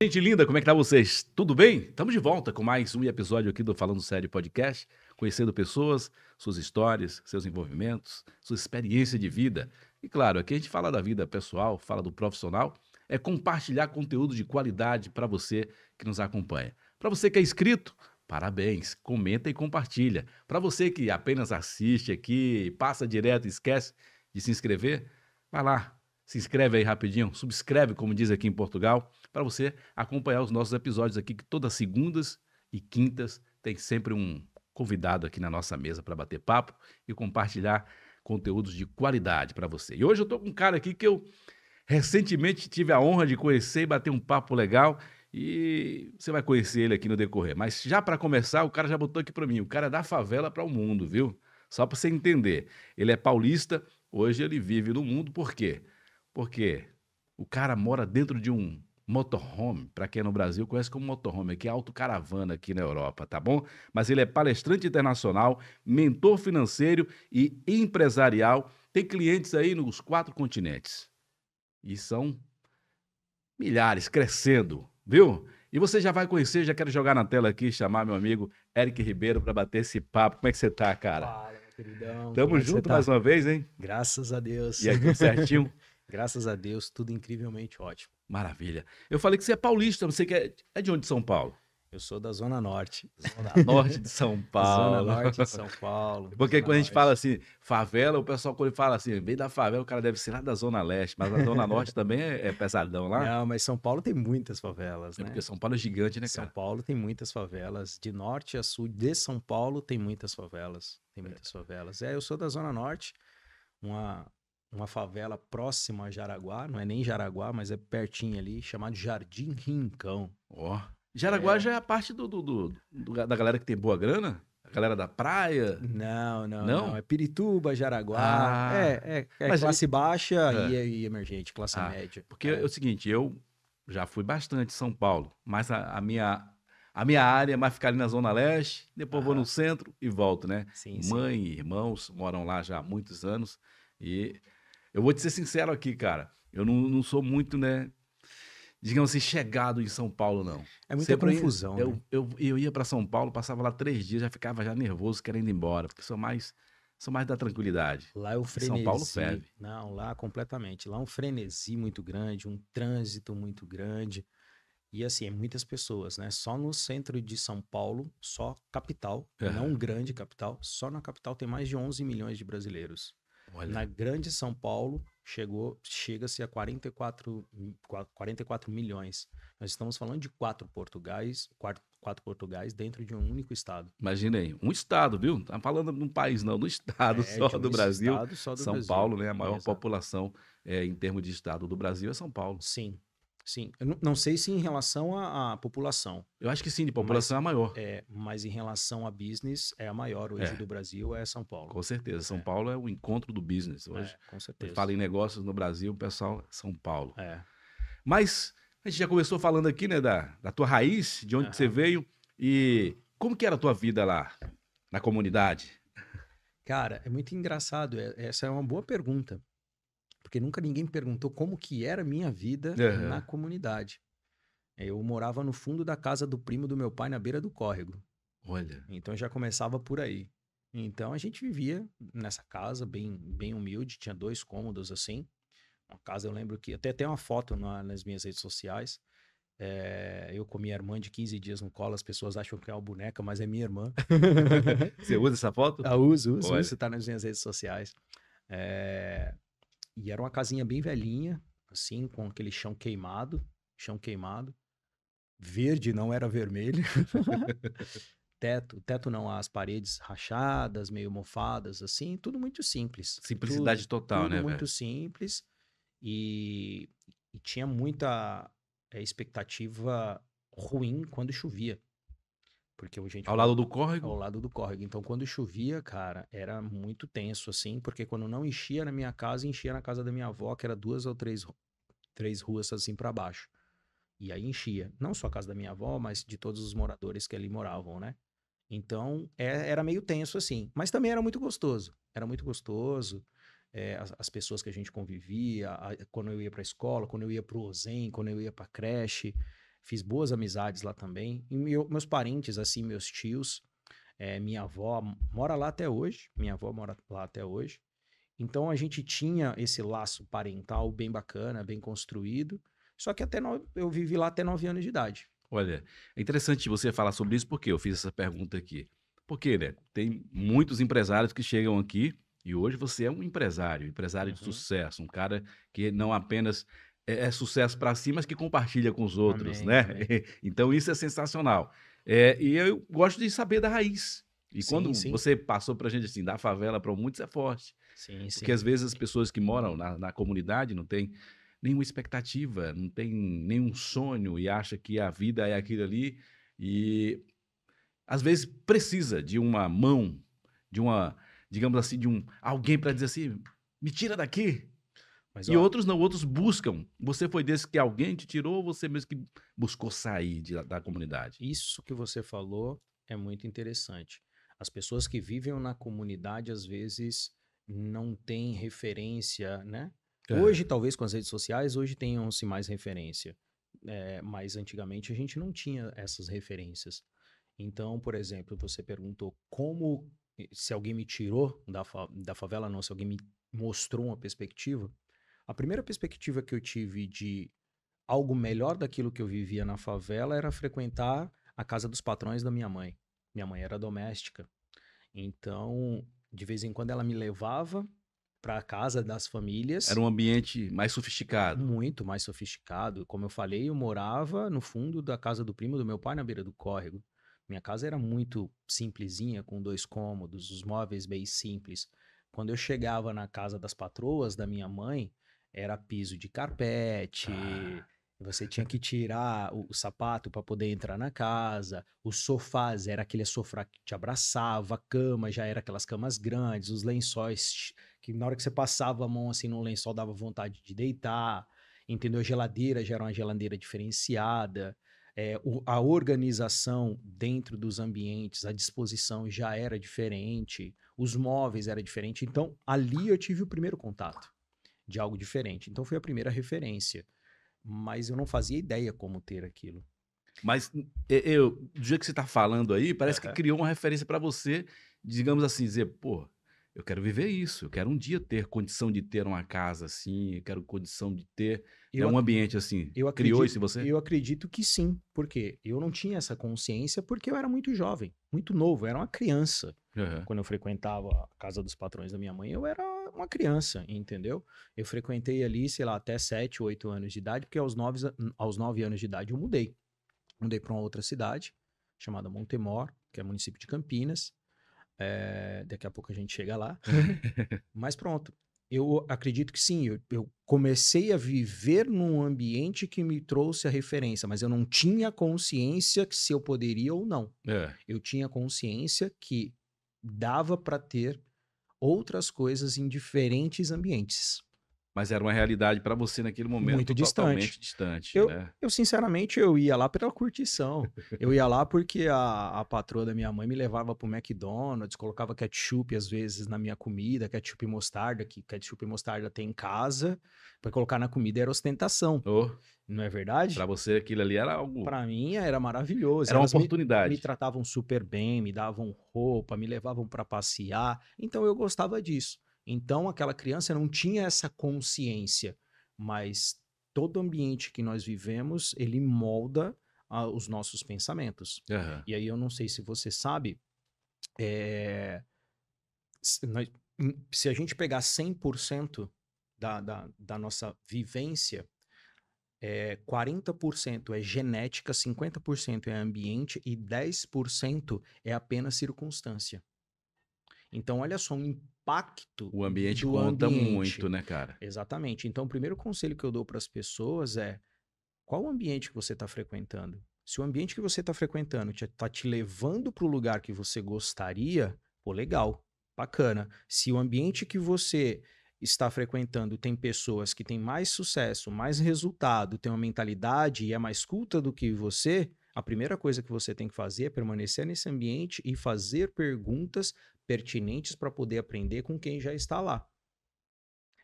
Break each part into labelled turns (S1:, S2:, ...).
S1: Gente linda, como é que tá vocês? Tudo bem? Estamos de volta com mais um episódio aqui do Falando Sério Podcast, conhecendo pessoas, suas histórias, seus envolvimentos, sua experiência de vida. E claro, aqui a gente fala da vida pessoal, fala do profissional, é compartilhar conteúdo de qualidade para você que nos acompanha. Para você que é inscrito, parabéns, comenta e compartilha. Para você que apenas assiste aqui, passa direto e esquece de se inscrever, vai lá, se inscreve aí rapidinho, subscreve, como diz aqui em Portugal, para você acompanhar os nossos episódios aqui, que todas segundas e quintas tem sempre um convidado aqui na nossa mesa para bater papo e compartilhar conteúdos de qualidade para você. E hoje eu estou com um cara aqui que eu recentemente tive a honra de conhecer e bater um papo legal e você vai conhecer ele aqui no decorrer. Mas já para começar, o cara já botou aqui para mim, o cara é da favela para o mundo, viu? Só para você entender. Ele é paulista, hoje ele vive no mundo por quê? Porque o cara mora dentro de um motorhome, para quem é no Brasil conhece como motorhome, que é autocaravana aqui na Europa, tá bom? Mas ele é palestrante internacional, mentor financeiro e empresarial, tem clientes aí nos quatro continentes. E são milhares crescendo, viu? E você já vai conhecer, já quero jogar na tela aqui, chamar meu amigo Eric Ribeiro para bater esse papo. Como é que você tá, cara? Fala, queridão. Tamo Como é junto tá? mais uma vez, hein?
S2: Graças a Deus. E aí, tudo certinho?
S1: Graças a Deus, tudo incrivelmente ótimo. Maravilha. Eu falei que você é paulista, você quer... É, é de onde São Paulo? Eu sou da Zona Norte. Zona Norte de São Paulo. Zona Norte de São Paulo. Porque Zona quando a gente fala assim, favela, o pessoal quando ele fala assim, vem da favela, o cara deve ser lá da Zona Leste, mas a Zona Norte também é, é, pesadão lá. Não, mas São Paulo tem muitas favelas, é né? É porque São Paulo é
S2: gigante, né, cara? São Paulo tem muitas favelas. De norte a sul de São Paulo tem muitas favelas. Tem é. muitas favelas. É, eu sou da Zona Norte, uma, uma favela próxima a Jaraguá, não é nem Jaraguá, mas é pertinho ali, chamado Jardim Rincão. Ó. Oh.
S1: Jaraguá é. já é a parte do, do, do, do, da galera que tem boa grana? A galera da praia? Não, não, não. não. É Pirituba, Jaraguá. Ah. é, é, é classe ele... baixa é. e, é, e, emergente, classe ah. média. Porque é. é. o seguinte, eu já fui bastante em São Paulo, mas a, a minha a minha área mais ficar ali na Zona Leste, depois ah. vou no centro e volto, né? Sim, Mãe sim. e irmãos moram lá já há muitos anos e eu vou te ser sincero aqui, cara. Eu não, não sou muito, né? Digamos assim, chegado em São Paulo, não. É muita Sempre confusão. né? eu, eu, eu, ia para São Paulo, passava lá três dias, já ficava já nervoso, querendo ir embora. Porque sou mais, sou mais da tranquilidade. Lá é o frenesi. São Paulo ferve.
S2: Não, lá completamente. Lá é um frenesi muito grande, um trânsito muito grande. E assim, é muitas pessoas, né? Só no centro de São Paulo, só capital, é. não grande capital, só na capital tem mais de 11 milhões de brasileiros. Olha. Na grande São Paulo, chegou, chega-se a 44, 44 milhões. Nós estamos falando de quatro Portugais, quatro, quatro Portugais dentro de um único estado.
S1: Imagina aí, um estado, viu? Não tá falando de um país não, do estado é, só, um do Brasil. Estado só do São Brasil. Paulo, né? A maior população é, em termos de estado do Brasil é São Paulo. Sim. Sim,
S2: eu não sei se em relação à, à, população. Eu acho que sim, de população mas, é a maior. É, mas em relação a business, é a maior hoje é. do Brasil,
S1: é São Paulo. Com certeza, São é. Paulo é o encontro do business é, hoje. É, com certeza. Fala em negócios no Brasil, o pessoal, é São Paulo. É. Mas a gente já começou falando aqui, né, da, da tua raiz, de onde uhum. que você veio e como que era a tua vida lá, na comunidade?
S2: Cara, é muito engraçado, é, essa é uma boa pergunta. Porque nunca ninguém me perguntou como que era a minha vida uhum. na comunidade. Eu morava no fundo da casa do primo do meu pai, na beira do córrego. Olha. Então já começava por aí. Então a gente vivia nessa casa, bem, bem humilde, tinha dois cômodos assim. Uma casa, eu lembro que até tem uma foto na, nas minhas redes sociais. É, eu com minha irmã de 15 dias no colo, as pessoas acham que é uma boneca, mas é minha irmã. Você usa essa foto? Eu uso, uso. Isso tá nas minhas redes sociais. É, e era uma casinha bem velhinha, assim, com aquele chão queimado, chão queimado. Verde não era vermelho. teto, teto não, as paredes rachadas, meio mofadas, assim, tudo muito simples. Simplicidade tudo, total, tudo né? Muito simples. E, e, tinha muita eh, expectativa ruim quando chovia. Porque a gente. Ao lado do córrego? Ao lado do córrego. Então, quando chovia, cara, era muito tenso, assim, porque quando não enchia na minha casa, enchia na casa da minha avó, que era duas ou três, três ruas assim para baixo. E aí enchia. Não só a casa da minha avó, mas de todos os moradores que ali moravam, né? Então, é, era meio tenso, assim. Mas também era muito gostoso. Era muito gostoso. É, as, as, pessoas que a gente convivia, a, quando eu ia para a escola, quando eu ia para o Ozen, quando eu ia para a creche. Fiz boas amizades lá também. E meu, meus parentes, assim, meus tios, é, minha avó mora lá até hoje. Minha avó mora lá até hoje. Então a gente tinha esse laço parental bem bacana, bem construído. Só que até no, eu vivi lá até 9 anos de idade.
S1: Olha, é interessante você falar sobre isso, porque eu fiz essa pergunta aqui. Porque, né, tem muitos empresários que chegam aqui e hoje você é um empresário, empresário uhum. de sucesso, um cara que não apenas é, é sucesso para si, mas que compartilha com os outros, amém, né? Amém. Então isso é sensacional. É, e eu gosto de saber da raiz. E sim, quando sim. você passou para a gente assim, da favela para o mundo, isso é forte. Sim, Porque às vezes as pessoas que moram na, na comunidade não têm nenhuma expectativa, não tem nenhum sonho e acha que a vida é aquilo ali e às vezes precisa de uma mão, de uma, digamos assim, de um alguém para dizer assim, me tira daqui, mas, e ó, outros não, outros buscam. Você foi desse que alguém te tirou ou você mesmo que buscou sair de, da comunidade? Isso que você falou é muito interessante. As pessoas que vivem na
S2: comunidade, às vezes, não têm referência, né? É. Hoje, talvez com as redes sociais, hoje tenham-se mais referência. É, mas antigamente a gente não tinha essas referências. Então, por exemplo, você perguntou como, eh, se alguém me tirou da, fa da favela, não, se alguém me mostrou uma perspectiva. A primeira perspectiva que eu tive de algo melhor daquilo que eu vivia na favela era frequentar a casa dos patrões da minha mãe. Minha mãe era doméstica. Então, de vez em quando ela me levava para a casa das famílias. Era um
S1: ambiente mais
S2: sofisticado. Muito mais sofisticado. Como eu falei, eu morava no fundo da casa do primo do meu pai, na beira do córrego. Minha casa era muito simplesinha, com dois cômodos, os móveis bem simples. Quando eu chegava na casa das patroas da minha mãe, era piso de carpete. Ah. Você tinha que tirar o, sapato para poder entrar na casa. Os sofás era aquele sofá que te abraçava, a cama já era aquelas camas grandes, os lençóis que na hora que você passava a mão assim no lençol dava vontade de deitar. Entendeu? A geladeira já era uma geladeira diferenciada. É, o, a organização dentro dos ambientes, a disposição já era diferente, os móveis era diferente. Então, ali eu tive o primeiro contato de algo diferente. Então foi a primeira referência, mas eu não fazia ideia como ter aquilo.
S1: Mas hum, eu, do jeito que você está falando aí, parece que criou uma referência para você, digamos assim, dizer, pô, eu quero viver isso. Eu quero um dia ter condição de ter uma casa assim. Eu quero condição de ter né, um ambiente assim. Eu acredito, Criou isso em você? Eu
S2: acredito que sim. porque Eu não tinha essa consciência porque eu era muito jovem, muito novo. Eu era uma criança. Uhum. Quando eu frequentava a casa dos patrões da minha mãe, eu era uma criança, entendeu? Eu frequentei ali, sei lá, até 7, 8 anos de idade, porque aos 9, aos 9 anos de idade eu mudei. Mudei para uma outra cidade chamada Montemor, que é município de Campinas. É, daqui a pouco a gente chega lá. Mas pronto. Eu acredito que sim. Eu, eu, comecei a viver num ambiente que me trouxe a referência, mas eu não tinha consciência que se eu poderia ou não. É. Eu tinha consciência que dava para ter outras coisas em diferentes ambientes
S1: mas era uma realidade para você
S2: naquele momento. Muito distante.
S1: distante eu, né?
S2: eu, sinceramente, eu ia lá pela curtição. Eu ia lá porque a, a patroa da minha mãe me levava pro McDonald's, colocava ketchup às vezes na minha comida, ketchup e mostarda, que ketchup e mostarda tem em casa, para colocar na comida era ostentação. Oh. Não é verdade? Para você aquilo ali era algo. Para mim era maravilhoso. Era Elas uma oportunidade. Me, me, tratavam super bem, me davam roupa, me levavam para passear. Então eu gostava disso. Então, aquela criança não tinha essa consciência, mas todo ambiente que nós vivemos, ele molda a, ah, os nossos pensamentos. Uhum. E aí, eu não sei se você sabe, é, eh, se, nós, hum, se a gente pegar 100% da, da, da nossa vivência, é, 40% é genética, 50% é ambiente e 10% é apenas circunstância. Então, olha só um impacto.
S1: O ambiente conta ambiente. muito, né, cara?
S2: Exatamente. Então, o primeiro conselho que eu dou para as pessoas é qual o ambiente que você está frequentando. Se o ambiente que você está frequentando está te, tá te levando para o lugar que você gostaria, pô, legal, bacana. Se o ambiente que você está frequentando tem pessoas que têm mais sucesso, mais resultado, tem uma mentalidade e é mais culta do que você, a primeira coisa que você tem que fazer é permanecer nesse ambiente e fazer perguntas pertinentes para poder aprender com quem já está lá.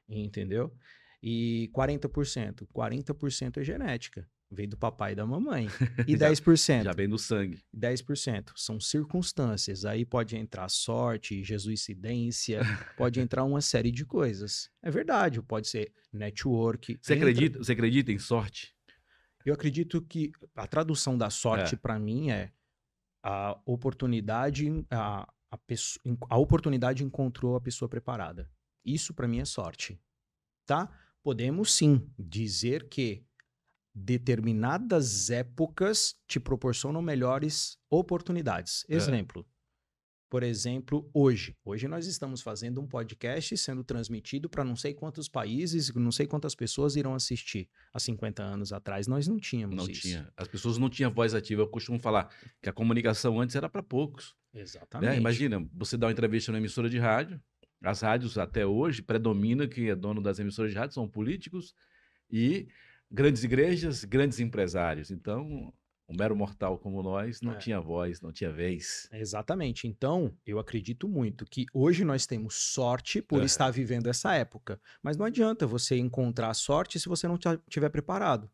S2: Entendeu? E 40%. 40% é genética. Vem do papai e da mamãe. E já, 10%. já vem do sangue. 10%. São circunstâncias. Aí pode entrar sorte, jesuicidência, pode entrar uma série de coisas. É verdade, pode ser network. Você acredita, você
S1: acredita em sorte?
S2: Eu acredito que a tradução da sorte é. para mim é a oportunidade, a, a, pessoa, a oportunidade encontrou a pessoa preparada. Isso para mim é sorte, tá? Podemos sim dizer que determinadas épocas te proporcionam melhores oportunidades. É. Exemplo, por exemplo, hoje. Hoje nós estamos fazendo um podcast sendo transmitido para não sei quantos países, não sei quantas pessoas
S1: irão assistir. Há 50 anos atrás nós não tínhamos não isso. tinha. As pessoas não tinham voz ativa. Eu costumo falar que a comunicação antes era para poucos. Né? Exatamente. Né? Imagina, você dá uma entrevista numa emissora de rádio. As rádios até hoje predominam que é dono das emissoras de rádio são políticos e grandes igrejas, grandes empresários. Então, um mero mortal como nós não é. tinha voz, não tinha vez. Exatamente. Então, eu acredito muito que hoje
S2: nós temos sorte por é. estar vivendo essa época. Mas não adianta você encontrar sorte se você não estiver preparado.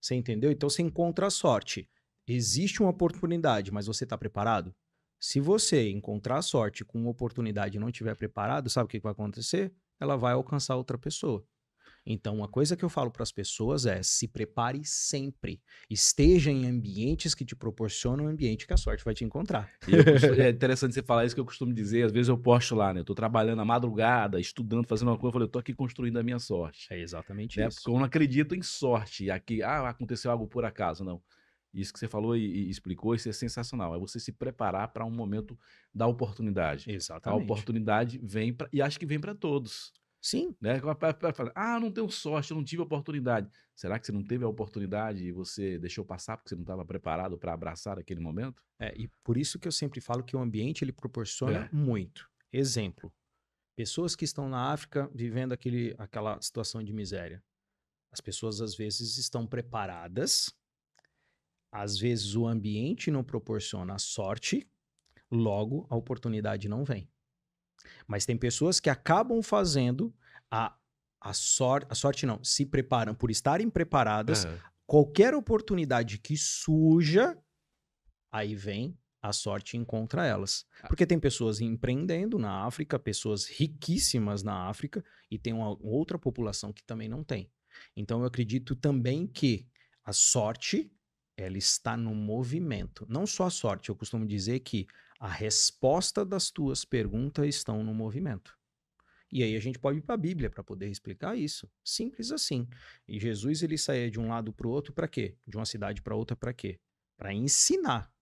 S2: Você entendeu? Então, você encontra a sorte. Existe uma oportunidade, mas você está preparado? Se você encontrar sorte com uma oportunidade e não estiver preparado, sabe o que vai acontecer? Ela vai alcançar outra pessoa. Então, uma coisa que eu falo para as pessoas é: se prepare sempre. Esteja em ambientes que te
S1: proporcionam um ambiente que a sorte vai te encontrar. Costumo, é interessante você falar isso que eu costumo dizer. Às vezes eu posto lá, né? Eu tô trabalhando à madrugada, estudando, fazendo uma coisa. Eu falei, eu tô aqui construindo a minha sorte. É exatamente né? isso. Porque eu não acredito em sorte. Aqui, ah, aconteceu algo por acaso. Não. Isso que você falou e, e, explicou, isso é sensacional. É você se preparar para um momento da oportunidade. Exatamente. A oportunidade vem pra, e acho que vem para todos. Sim. Né? Ah, não tenho sorte, eu não tive oportunidade. Será que você não teve a oportunidade e você deixou passar porque você não estava preparado para abraçar aquele momento? É, e por isso que eu sempre falo que o ambiente ele proporciona é. muito.
S2: Exemplo, pessoas que estão na África vivendo aquele, aquela situação de miséria. As pessoas às vezes estão preparadas, às vezes o ambiente não proporciona a sorte, logo a oportunidade não vem. Mas tem pessoas que acabam fazendo a, a, sorte a sorte, não, se preparam por estarem preparadas. Qualquer oportunidade que surja, aí vem a sorte encontra elas. Ah. Porque tem pessoas empreendendo na África, pessoas riquíssimas na África, e tem uma outra população que também não tem. Então eu acredito também que a sorte ela está no movimento. Não só a sorte, eu costumo dizer que a resposta das tuas perguntas estão no movimento. E aí a gente pode ir para a Bíblia para poder explicar isso. Simples assim. E Jesus ele saía de um lado para o outro para quê? De uma cidade para outra para quê? Para ensinar.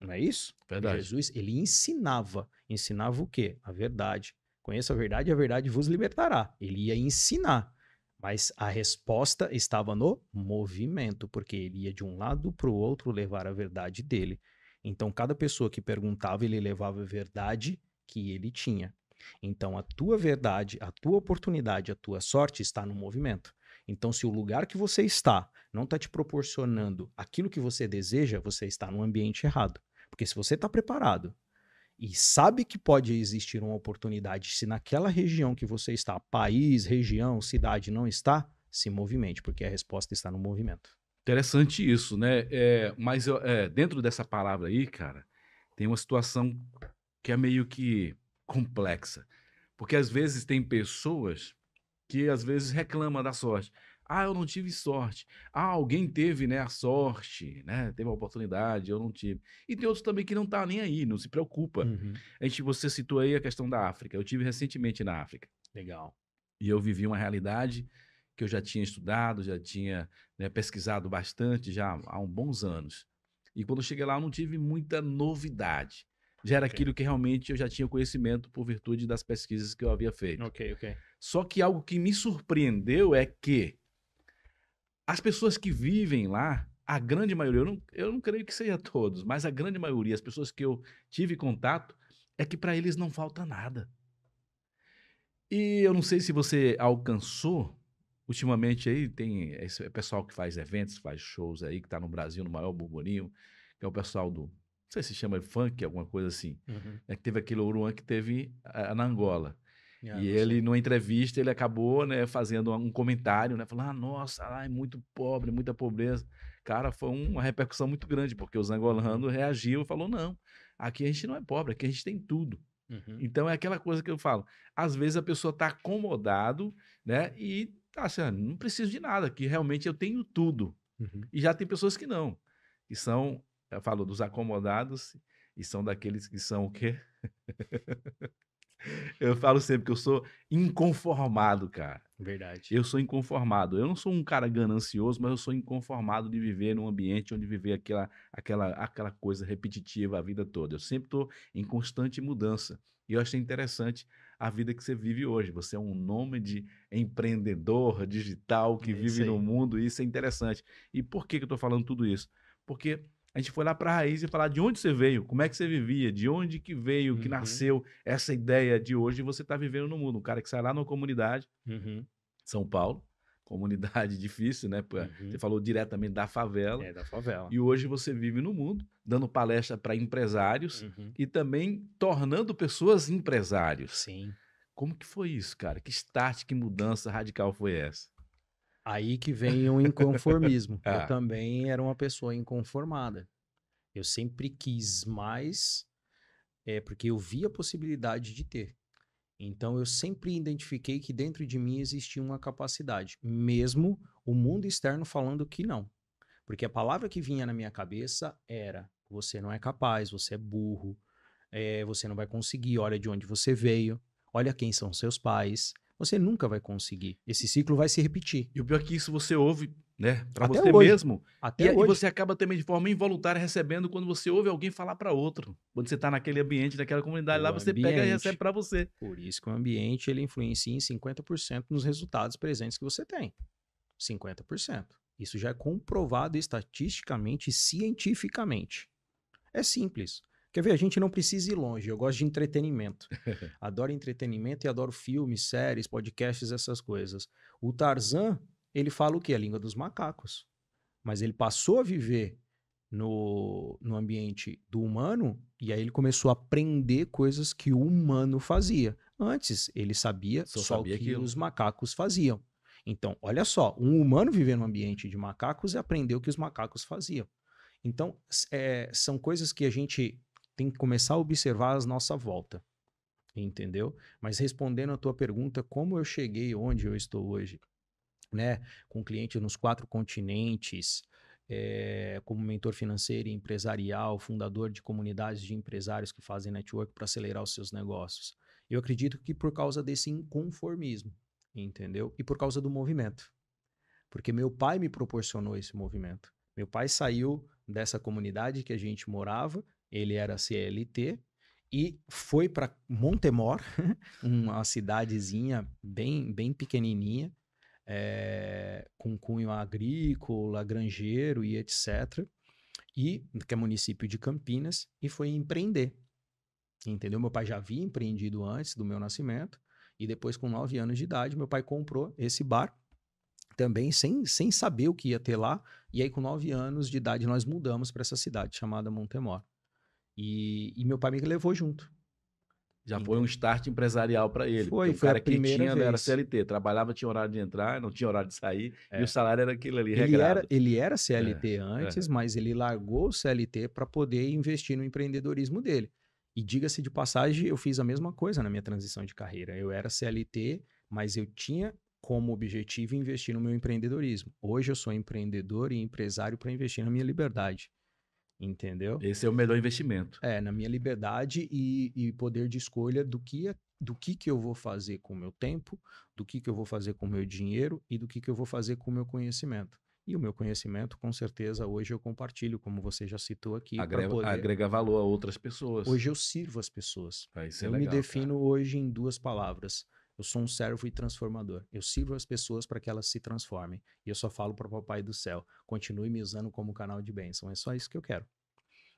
S2: Não é isso? Verdade. Jesus ele ensinava. Ensinava o quê? A verdade. Conheça a verdade e a verdade vos libertará. Ele ia ensinar. Mas a resposta estava no movimento, porque ele ia de um lado para o outro levar a verdade dele. Então, cada pessoa que perguntava, ele levava a verdade que ele tinha. Então, a tua verdade, a tua oportunidade, a tua sorte está no movimento. Então, se o lugar que você está não está te proporcionando aquilo que você deseja, você está no ambiente errado. Porque se você está preparado e sabe que pode existir uma oportunidade, se naquela região que você está, país, região, cidade não está, se movimente, porque a resposta está no movimento.
S1: Interessante isso, né? É, mas é, dentro dessa palavra aí, cara, tem uma situação que é meio que complexa. Porque às vezes tem pessoas que às vezes reclamam da sorte. Ah, eu não tive sorte. Ah, alguém teve, né, a sorte, né? Teve a oportunidade, eu não tive. E tem outros também que não tá nem aí, não se preocupa. Uhum. A gente, você citou aí a questão da África. Eu tive recentemente na África. Legal. E eu vivi uma realidade que eu já tinha estudado, já tinha né, pesquisado bastante já há uns bons anos. E quando eu cheguei lá, eu não tive muita novidade. Já era okay. aquilo que realmente eu já tinha conhecimento por virtude das pesquisas que eu havia feito. Ok, ok. Só que algo que me surpreendeu é que as pessoas que vivem lá, a grande maioria, eu não, eu não creio que seja todos, mas a grande maioria, as pessoas que eu tive contato, é que para eles não falta nada. E eu não sei se você alcançou, ultimamente aí tem esse é pessoal que faz eventos, faz shows aí, que está no Brasil, no maior burburinho, que é o pessoal do, não sei se chama funk, alguma coisa assim, uhum. é que teve aquele Oruan que teve a, na Angola. É, e ele, numa entrevista, ele acabou né, fazendo um comentário, né? Falando, ah, nossa, ai, muito pobre, muita pobreza. Cara, foi uma repercussão muito grande, porque o uhum. Zangolano reagiu e falou, não, aqui a gente não é pobre, aqui a gente tem tudo. Uhum. Então é aquela coisa que eu falo. Às vezes a pessoa está acomodado, né? E tá assim, ah, não preciso de nada, que realmente eu tenho tudo. Uhum. E já tem pessoas que não, que são, eu falo, dos acomodados e são daqueles que são o quê? Eu falo sempre que eu sou inconformado, cara. Verdade. Eu sou inconformado. Eu não sou um cara ganancioso, mas eu sou inconformado de viver num ambiente onde viver aquela, aquela, aquela coisa repetitiva a vida toda. Eu sempre estou em constante mudança. E eu achei interessante a vida que você vive hoje. Você é um nome de empreendedor digital que é vive no mundo, e isso é interessante. E por que, que eu estou falando tudo isso? Porque a gente foi lá para a raiz e falar de onde você veio, como é que você vivia, de onde que veio, que uhum. nasceu essa ideia de hoje você está vivendo no mundo. Um cara que sai lá numa comunidade, uhum. São Paulo, comunidade difícil, né? Uhum. Você falou diretamente da favela. É, da favela. E hoje você vive no mundo, dando palestra para empresários uhum. e também tornando pessoas empresários. Sim. Como que foi isso, cara? Que start, que mudança radical foi essa? Aí que vem o inconformismo. ah. Eu
S2: também era uma pessoa inconformada. Eu sempre quis mais, é, porque eu vi a possibilidade de ter. Então eu sempre identifiquei que dentro de mim existia uma capacidade, mesmo o mundo externo falando que não. Porque a palavra que vinha na minha cabeça era: você não é capaz, você é burro, é, você não vai conseguir, olha de onde você veio, olha quem são seus pais, você nunca vai conseguir. Esse ciclo vai se repetir. E o pior é
S1: que isso você ouve, né? Para você hoje. mesmo. Até e, hoje. e você acaba também de forma involuntária recebendo quando você ouve alguém falar para outro. Quando você está naquele ambiente, naquela comunidade o lá, você ambiente, pega e recebe para você.
S2: Por isso que o ambiente ele influencia em 50% nos resultados presentes que você tem. 50%. Isso já é comprovado estatisticamente e cientificamente. É simples. Quer ver? A gente não precisa ir longe. Eu gosto de entretenimento. adoro entretenimento e adoro filmes, séries, podcasts, essas coisas. O Tarzan, ele fala o quê? A língua dos macacos. Mas ele passou a viver no, no ambiente do humano e aí ele começou a aprender coisas que o humano fazia. Antes, ele sabia só, só sabia que aquilo. os macacos faziam. Então, olha só, um humano viver no ambiente de macacos e é aprendeu o que os macacos faziam. Então, é, são coisas que a gente tem que começar a observar a nossa volta. Entendeu? Mas respondendo a tua pergunta, como eu cheguei onde eu estou hoje, né? Com clientes nos quatro continentes, é, como mentor financeiro e empresarial, fundador de comunidades de empresários que fazem network para acelerar os seus negócios. Eu acredito que por causa desse inconformismo, entendeu? E por causa do movimento. Porque meu pai me proporcionou esse movimento. Meu pai saiu dessa comunidade que a gente morava ele era CLT e foi para Montemor, uma cidadezinha bem, bem pequenininha, é, com cunho agrícola, granjeiro e etc. E que é município de Campinas e foi empreender. Entendeu? Meu pai já havia empreendido antes do meu nascimento e depois com nove anos de idade meu pai comprou esse bar também sem, sem saber o que ia ter lá. E aí, com nove anos de idade, nós mudamos para essa cidade chamada
S1: Montemor. E, e meu pai me levou junto. Já então, foi um start empresarial para ele. Foi, o foi cara que tinha vez. era CLT, trabalhava, tinha horário de entrar, não tinha horário de sair, é. e o salário era aquilo ali, ele Era,
S2: ele era CLT
S1: é, é. antes, é.
S2: mas ele largou o CLT para poder investir no empreendedorismo dele. E diga-se de passagem, eu fiz a mesma coisa na minha transição de carreira. Eu era CLT, mas eu tinha como objetivo investir no meu empreendedorismo. Hoje eu sou empreendedor e empresário para investir na minha liberdade entendeu? Esse é o melhor investimento. É, na minha liberdade e, e poder de escolha do que, é, do que, que eu vou fazer com o meu tempo, do que, que eu vou fazer com o meu dinheiro e do que, que eu vou fazer com o meu conhecimento. E o meu conhecimento, com certeza, hoje eu compartilho, como você já citou aqui. Agrega, poder... agrega
S1: valor a outras pessoas. Hoje eu sirvo as pessoas. Ah, é eu é legal, me defino
S2: cara. hoje em duas palavras: eu sou um servo e transformador. Eu sirvo as pessoas para que elas se transformem. E eu só falo para o Papai do Céu: continue me usando como canal de bênção. É só isso que eu quero.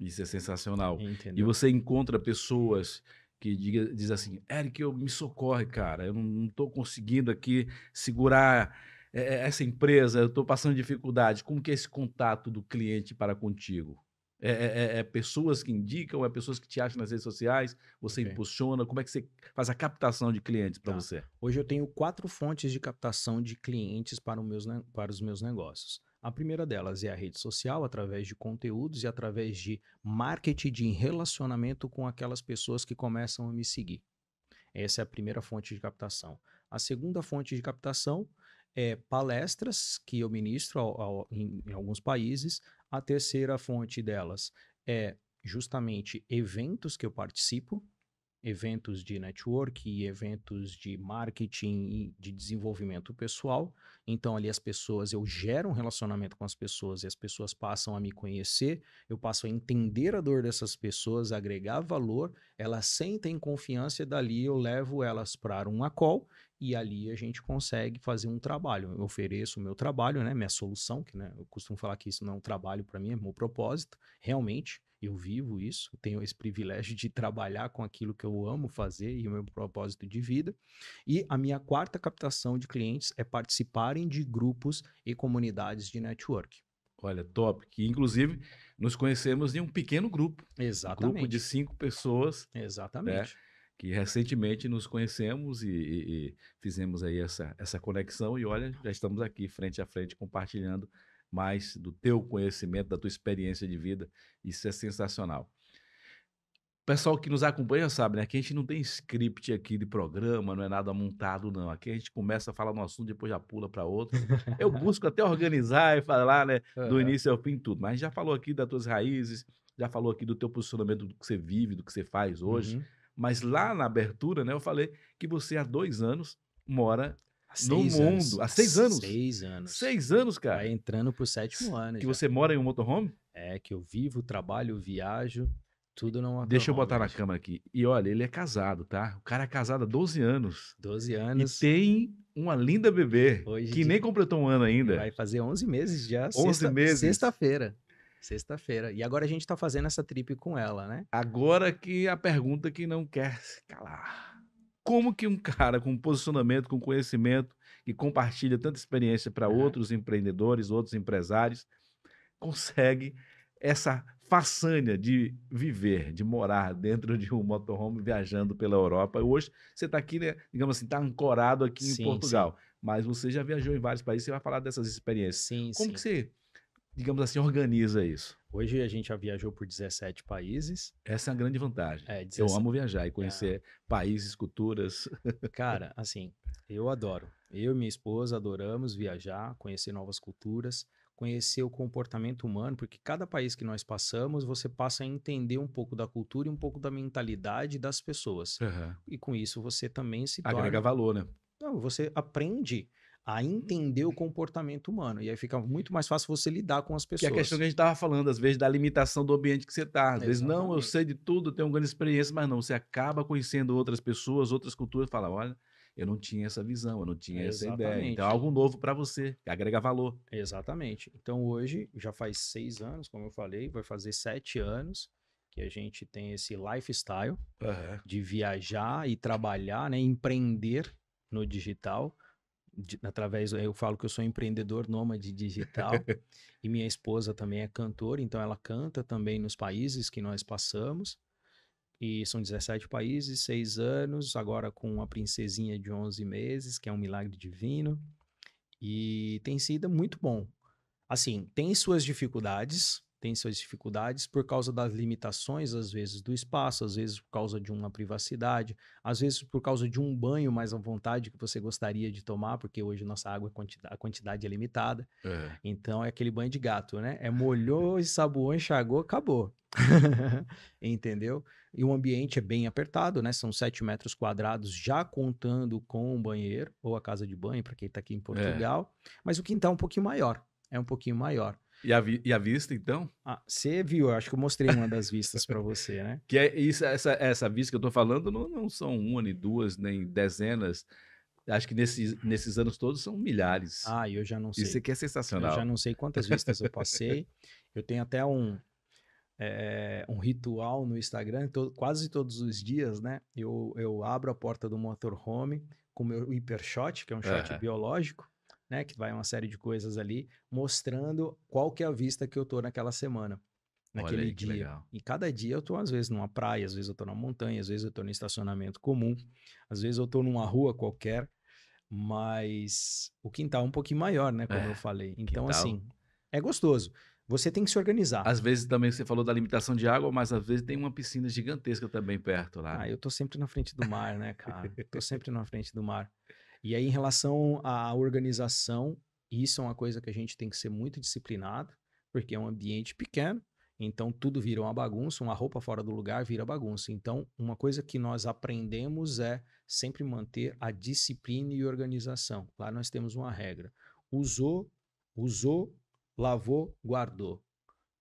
S1: Isso é sensacional. Entendeu? E você encontra pessoas que diga, diz assim, Eric, eu me socorre, cara. Eu não estou conseguindo aqui segurar eh, eh, essa empresa, eu estou passando dificuldade. Como que é esse contato do cliente para contigo? É, é, é, é, pessoas que indicam, é pessoas que te acham nas redes sociais, você okay. impulsiona, como é que você faz a captação de clientes para tá. você? Hoje eu tenho quatro fontes de captação de clientes para, meus,
S2: para os meus negócios. A primeira delas é a rede social, através de conteúdos e através de marketing de relacionamento com aquelas pessoas que começam a me seguir. Essa é a primeira fonte de captação. A segunda fonte de captação é palestras que eu ministro ao, ao, em, em alguns países, a terceira fonte delas é justamente eventos que eu participo, eventos de network, eventos de marketing e de desenvolvimento pessoal. Então, ali as pessoas, eu gero um relacionamento com as pessoas e as pessoas passam a me conhecer, eu passo a entender a dor dessas pessoas, agregar valor, elas sentem confiança e dali eu levo elas para uma call e ali a gente consegue fazer um trabalho. Eu ofereço o meu trabalho, né, minha solução, que né, eu costumo falar que isso não é um trabalho para mim, é meu propósito, realmente. Eu vivo isso, tenho esse privilégio de trabalhar com aquilo que eu amo fazer e o meu propósito de vida. E a minha quarta captação de clientes é participarem de grupos
S1: e comunidades de network. Olha, top. Que inclusive nos conhecemos em um pequeno grupo. Exatamente. Um grupo de cinco pessoas. Né? Exatamente. Né? que recentemente nos conhecemos e, e, e, fizemos aí essa, essa conexão e olha, já estamos aqui frente a frente compartilhando mais do teu conhecimento, da tua experiência de vida. Isso é sensacional. O pessoal que nos acompanha sabe, né? Que a gente não tem script aqui de programa, não é nada montado, não. Aqui a gente começa a falar um assunto, depois já pula para outro. Eu busco até organizar e falar, né? Do início ao fim, tudo. Mas a gente já falou aqui das tuas raízes, já falou aqui do teu posicionamento, do que você vive, do que você faz hoje. Uhum mas lá na abertura, né, eu falei que você há dois anos mora no mundo. Anos. Há seis anos? Seis anos. Seis anos, cara. Vai entrando pro sétimo ano. Que já. você mora em um motorhome? É, que eu vivo, trabalho, viajo, tudo não é Deixa eu botar na câmera aqui. E olha, ele é casado, tá? O cara é casado há 12 anos. 12 anos. E tem uma linda bebê, Hoje que de... nem completou um ano ainda. Vai fazer 11 meses já. 11 sexta, meses.
S2: Sexta-feira. Sexta-feira. E agora a gente tá fazendo
S1: essa trip com ela, né? Agora que a pergunta que não quer calar. Como que um cara com posicionamento, com conhecimento, que compartilha tanta experiência para outros empreendedores, outros empresários, consegue essa façanha de viver, de morar dentro de um motorhome viajando pela Europa. Hoje você está aqui, né, digamos assim, está ancorado aqui sim, em Portugal, sim. mas você já viajou em vários países, você vai falar dessas experiências. Sim, Como sim. que você digamos assim, organiza isso? Hoje a gente já viajou por 17 países. Essa é a grande vantagem. É, 17... Eu amo viajar e conhecer é. países, culturas.
S2: Cara, assim, eu adoro. Eu e minha esposa adoramos viajar, conhecer novas culturas, conhecer o comportamento humano, porque cada país que nós passamos, você passa a entender um pouco da cultura e um pouco da mentalidade das pessoas. Uhum. E com isso você também se Agrega valor, né? Não, você aprende a entender o uhum. comportamento humano. E aí fica muito mais fácil você lidar com as pessoas. Que é a questão que a
S1: gente estava falando, às vezes, da limitação do ambiente que você está. Às vezes, não, eu sei de tudo, tenho uma grande experiência, mas não, você acaba conhecendo outras pessoas, outras culturas, fala, olha, eu não tinha essa visão, eu não tinha essa ideia. Então, é algo novo para você, que agrega
S2: valor. Exatamente. Então, hoje, já faz seis anos, como eu falei, vai fazer sete anos que a gente tem esse lifestyle uhum. de viajar e trabalhar, né, empreender no digital de, através, eh, eu falo que eu sou empreendedor nômade digital e minha esposa também é cantora, então ela canta também nos países que nós passamos. E são 17 países, 6 anos, agora com uma princesinha de 11 meses, que é um milagre divino. E tem sido muito bom. Assim, tem suas dificuldades, tem suas dificuldades por causa das limitações, às vezes, do espaço, às vezes por causa de uma privacidade, às vezes por causa de um banho mais à vontade que você gostaria de tomar, porque hoje nossa água, é a quantidade é limitada. É. Então é aquele banho de gato, né? É molhou, ensaboou, enxagou, acabou. Entendeu? E o ambiente é bem apertado, né? São 7 metros quadrados, já contando com o banheiro ou a casa de banho, para quem está aqui em é. Portugal. É. Mas o quintal é um pouquinho maior. É um pouquinho maior.
S1: E a, vi, e a vista, então? Ah,
S2: você viu, acho que eu mostrei uma das vistas para você, né?
S1: Que é isso, essa, essa vista que eu estou falando não, não são uma, nem duas, nem dezenas. Acho que nesses, nesses anos todos são milhares. Ah, eu já não sei. Isso aqui é sensacional. Eu já não sei quantas vistas eu passei.
S2: Eu tenho até um, é, um ritual no Instagram, to, quase todos os dias, né? Eu, eu abro a porta do motorhome com meu hipershot, que é um shot uhum. biológico, né? Que vai uma série de coisas ali mostrando qual que é a vista que eu tô naquela semana naquele aí, dia. E cada dia eu tô, às vezes, numa praia, às vezes eu tô na montanha, às vezes eu tô no estacionamento comum, às vezes eu tô numa rua qualquer, mas o quintal é um pouquinho maior, né? Como é, eu falei.
S1: Então, quintal... assim, é gostoso. Você tem que se organizar. Às vezes também você falou da limitação de água, mas às vezes tem uma piscina gigantesca também perto lá. Ah, né? eu tô sempre na frente do mar, né, cara?
S2: tô sempre na frente do mar. E aí, em relação à organização, isso é uma coisa que a gente tem que ser muito disciplinado, porque é um ambiente pequeno, então tudo vira uma bagunça, uma roupa fora do lugar vira bagunça. Então, uma coisa que nós aprendemos é sempre manter a disciplina e organização. Lá nós temos uma regra: usou, usou, lavou, guardou.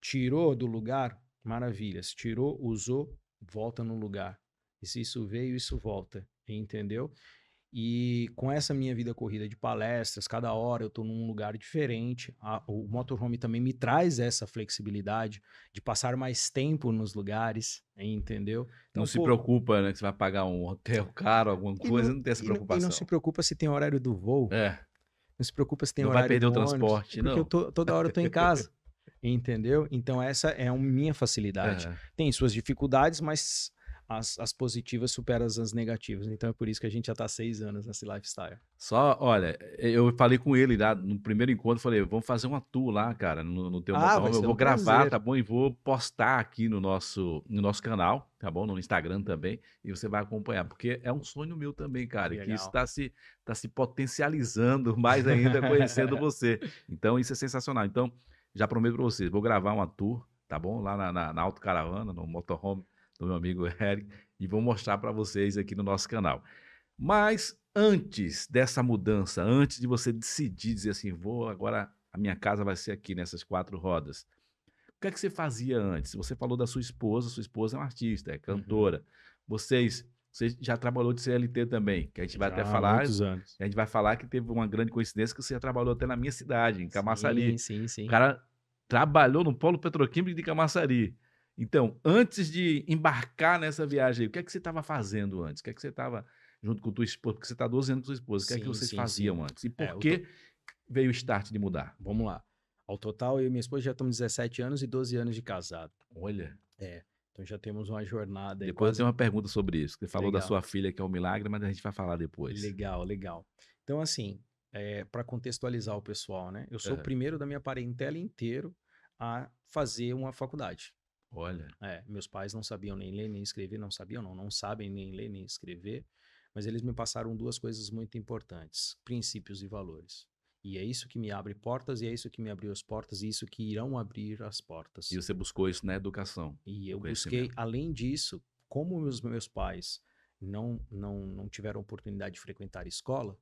S2: Tirou do lugar, maravilhas. Tirou, usou, volta no lugar. E se isso veio, isso volta. Entendeu? E com essa minha vida corrida de palestras, cada hora eu estou num lugar diferente. A, o motorhome também me traz essa flexibilidade de passar mais tempo
S1: nos lugares, entendeu? Então, não pô, se preocupa, né? Que você vai pagar um hotel caro, alguma coisa, não, não, tem essa preocupação. E não
S2: se preocupa se tem horário do voo. É. Não se preocupa se tem não horário do ônibus. Não vai perder o transporte, não. É porque eu tô, toda hora eu tô em casa. entendeu? Então essa é a minha facilidade. É. Tem suas dificuldades, mas as, as positivas superam as negativas. Então é por isso que a gente já está seis anos nesse lifestyle.
S1: Só, olha, eu falei com ele lá no primeiro encontro, falei, vamos fazer uma tour lá, cara, no, no teu ah, Eu vou um gravar, prazer. tá bom? E vou postar aqui no nosso, no nosso canal, tá bom? No Instagram também, e você vai acompanhar, porque é um sonho meu também, cara, Legal. que isso está se, tá se potencializando mais ainda conhecendo você. Então isso é sensacional. Então, já prometo para vocês, vou gravar uma tour, tá bom? Lá na, na, na Autocaravana, no motorhome do meu amigo Eric, e vou mostrar para vocês aqui no nosso canal. Mas antes dessa mudança, antes de você decidir dizer assim, vou agora, a minha casa vai ser aqui nessas quatro rodas. O que é que você fazia antes? Você falou da sua esposa, sua esposa é uma artista, é uhum. cantora. Uhum. Vocês, você já trabalhou de CLT também, que a gente vai já até falar. anos. A gente vai falar que teve uma grande coincidência que você já trabalhou até na minha cidade, em Camaçari. Sim, sim, sim. O cara trabalhou no polo petroquímico de Camaçari. Então, antes de embarcar nessa viagem, o que é que você estava fazendo antes? O que é que você estava junto com tua esposa? Porque você está 12 anos com sua esposa. O que sim, é que vocês sim, faziam sim. antes? E é, por é, que veio o start de mudar? Vamos lá. Ao total, eu e minha esposa já estamos 17 anos e 12 anos de casado. Olha.
S2: É. Então já temos uma jornada. Depois quase... eu tenho
S1: uma pergunta sobre isso. Você falou legal. da sua filha que é um milagre, mas a gente vai falar depois.
S2: Legal, legal. Então, assim, é, para contextualizar o pessoal, né? Eu sou o primeiro da minha parentela inteiro a fazer uma faculdade. Olha. É, meus pais não sabiam nem ler nem escrever, não sabiam, não, não sabem nem ler nem escrever, mas eles me passaram duas coisas muito importantes: princípios e valores. E é isso que me abre portas, e é isso que me abriu as portas, e isso que irão abrir as portas.
S1: E você buscou isso na educação. E eu busquei,
S2: além disso, como meus, meus pais não, não, não tiveram oportunidade de frequentar escola,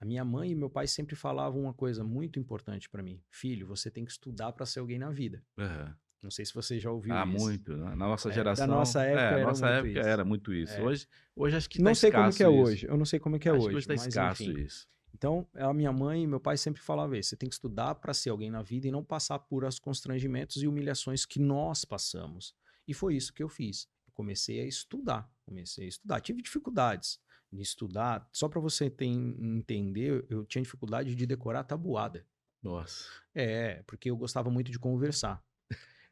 S2: a minha mãe e meu pai sempre falavam uma coisa muito importante para mim: filho, você tem que estudar para ser alguém na vida. Uhum. Não sei se você já ouviu ah, isso. muito. Né, na nossa é, geração. É, nossa época, é, era, nossa muito época era, muito isso. É. Hoje, hoje acho que não tá sei como é que é isso. hoje. Eu não sei como é que é acho hoje. Que hoje está mas, escasso enfim. isso. Então, a minha mãe e meu pai sempre falavam isso: você tem que estudar para ser alguém na vida e não passar por os constrangimentos e humilhações que nós passamos. E foi isso que eu fiz. Eu comecei a estudar. Comecei a estudar. Tive dificuldades de estudar. Só para você ter, entender, eu tinha dificuldade de decorar tabuada. Nossa. É, porque eu gostava muito de conversar.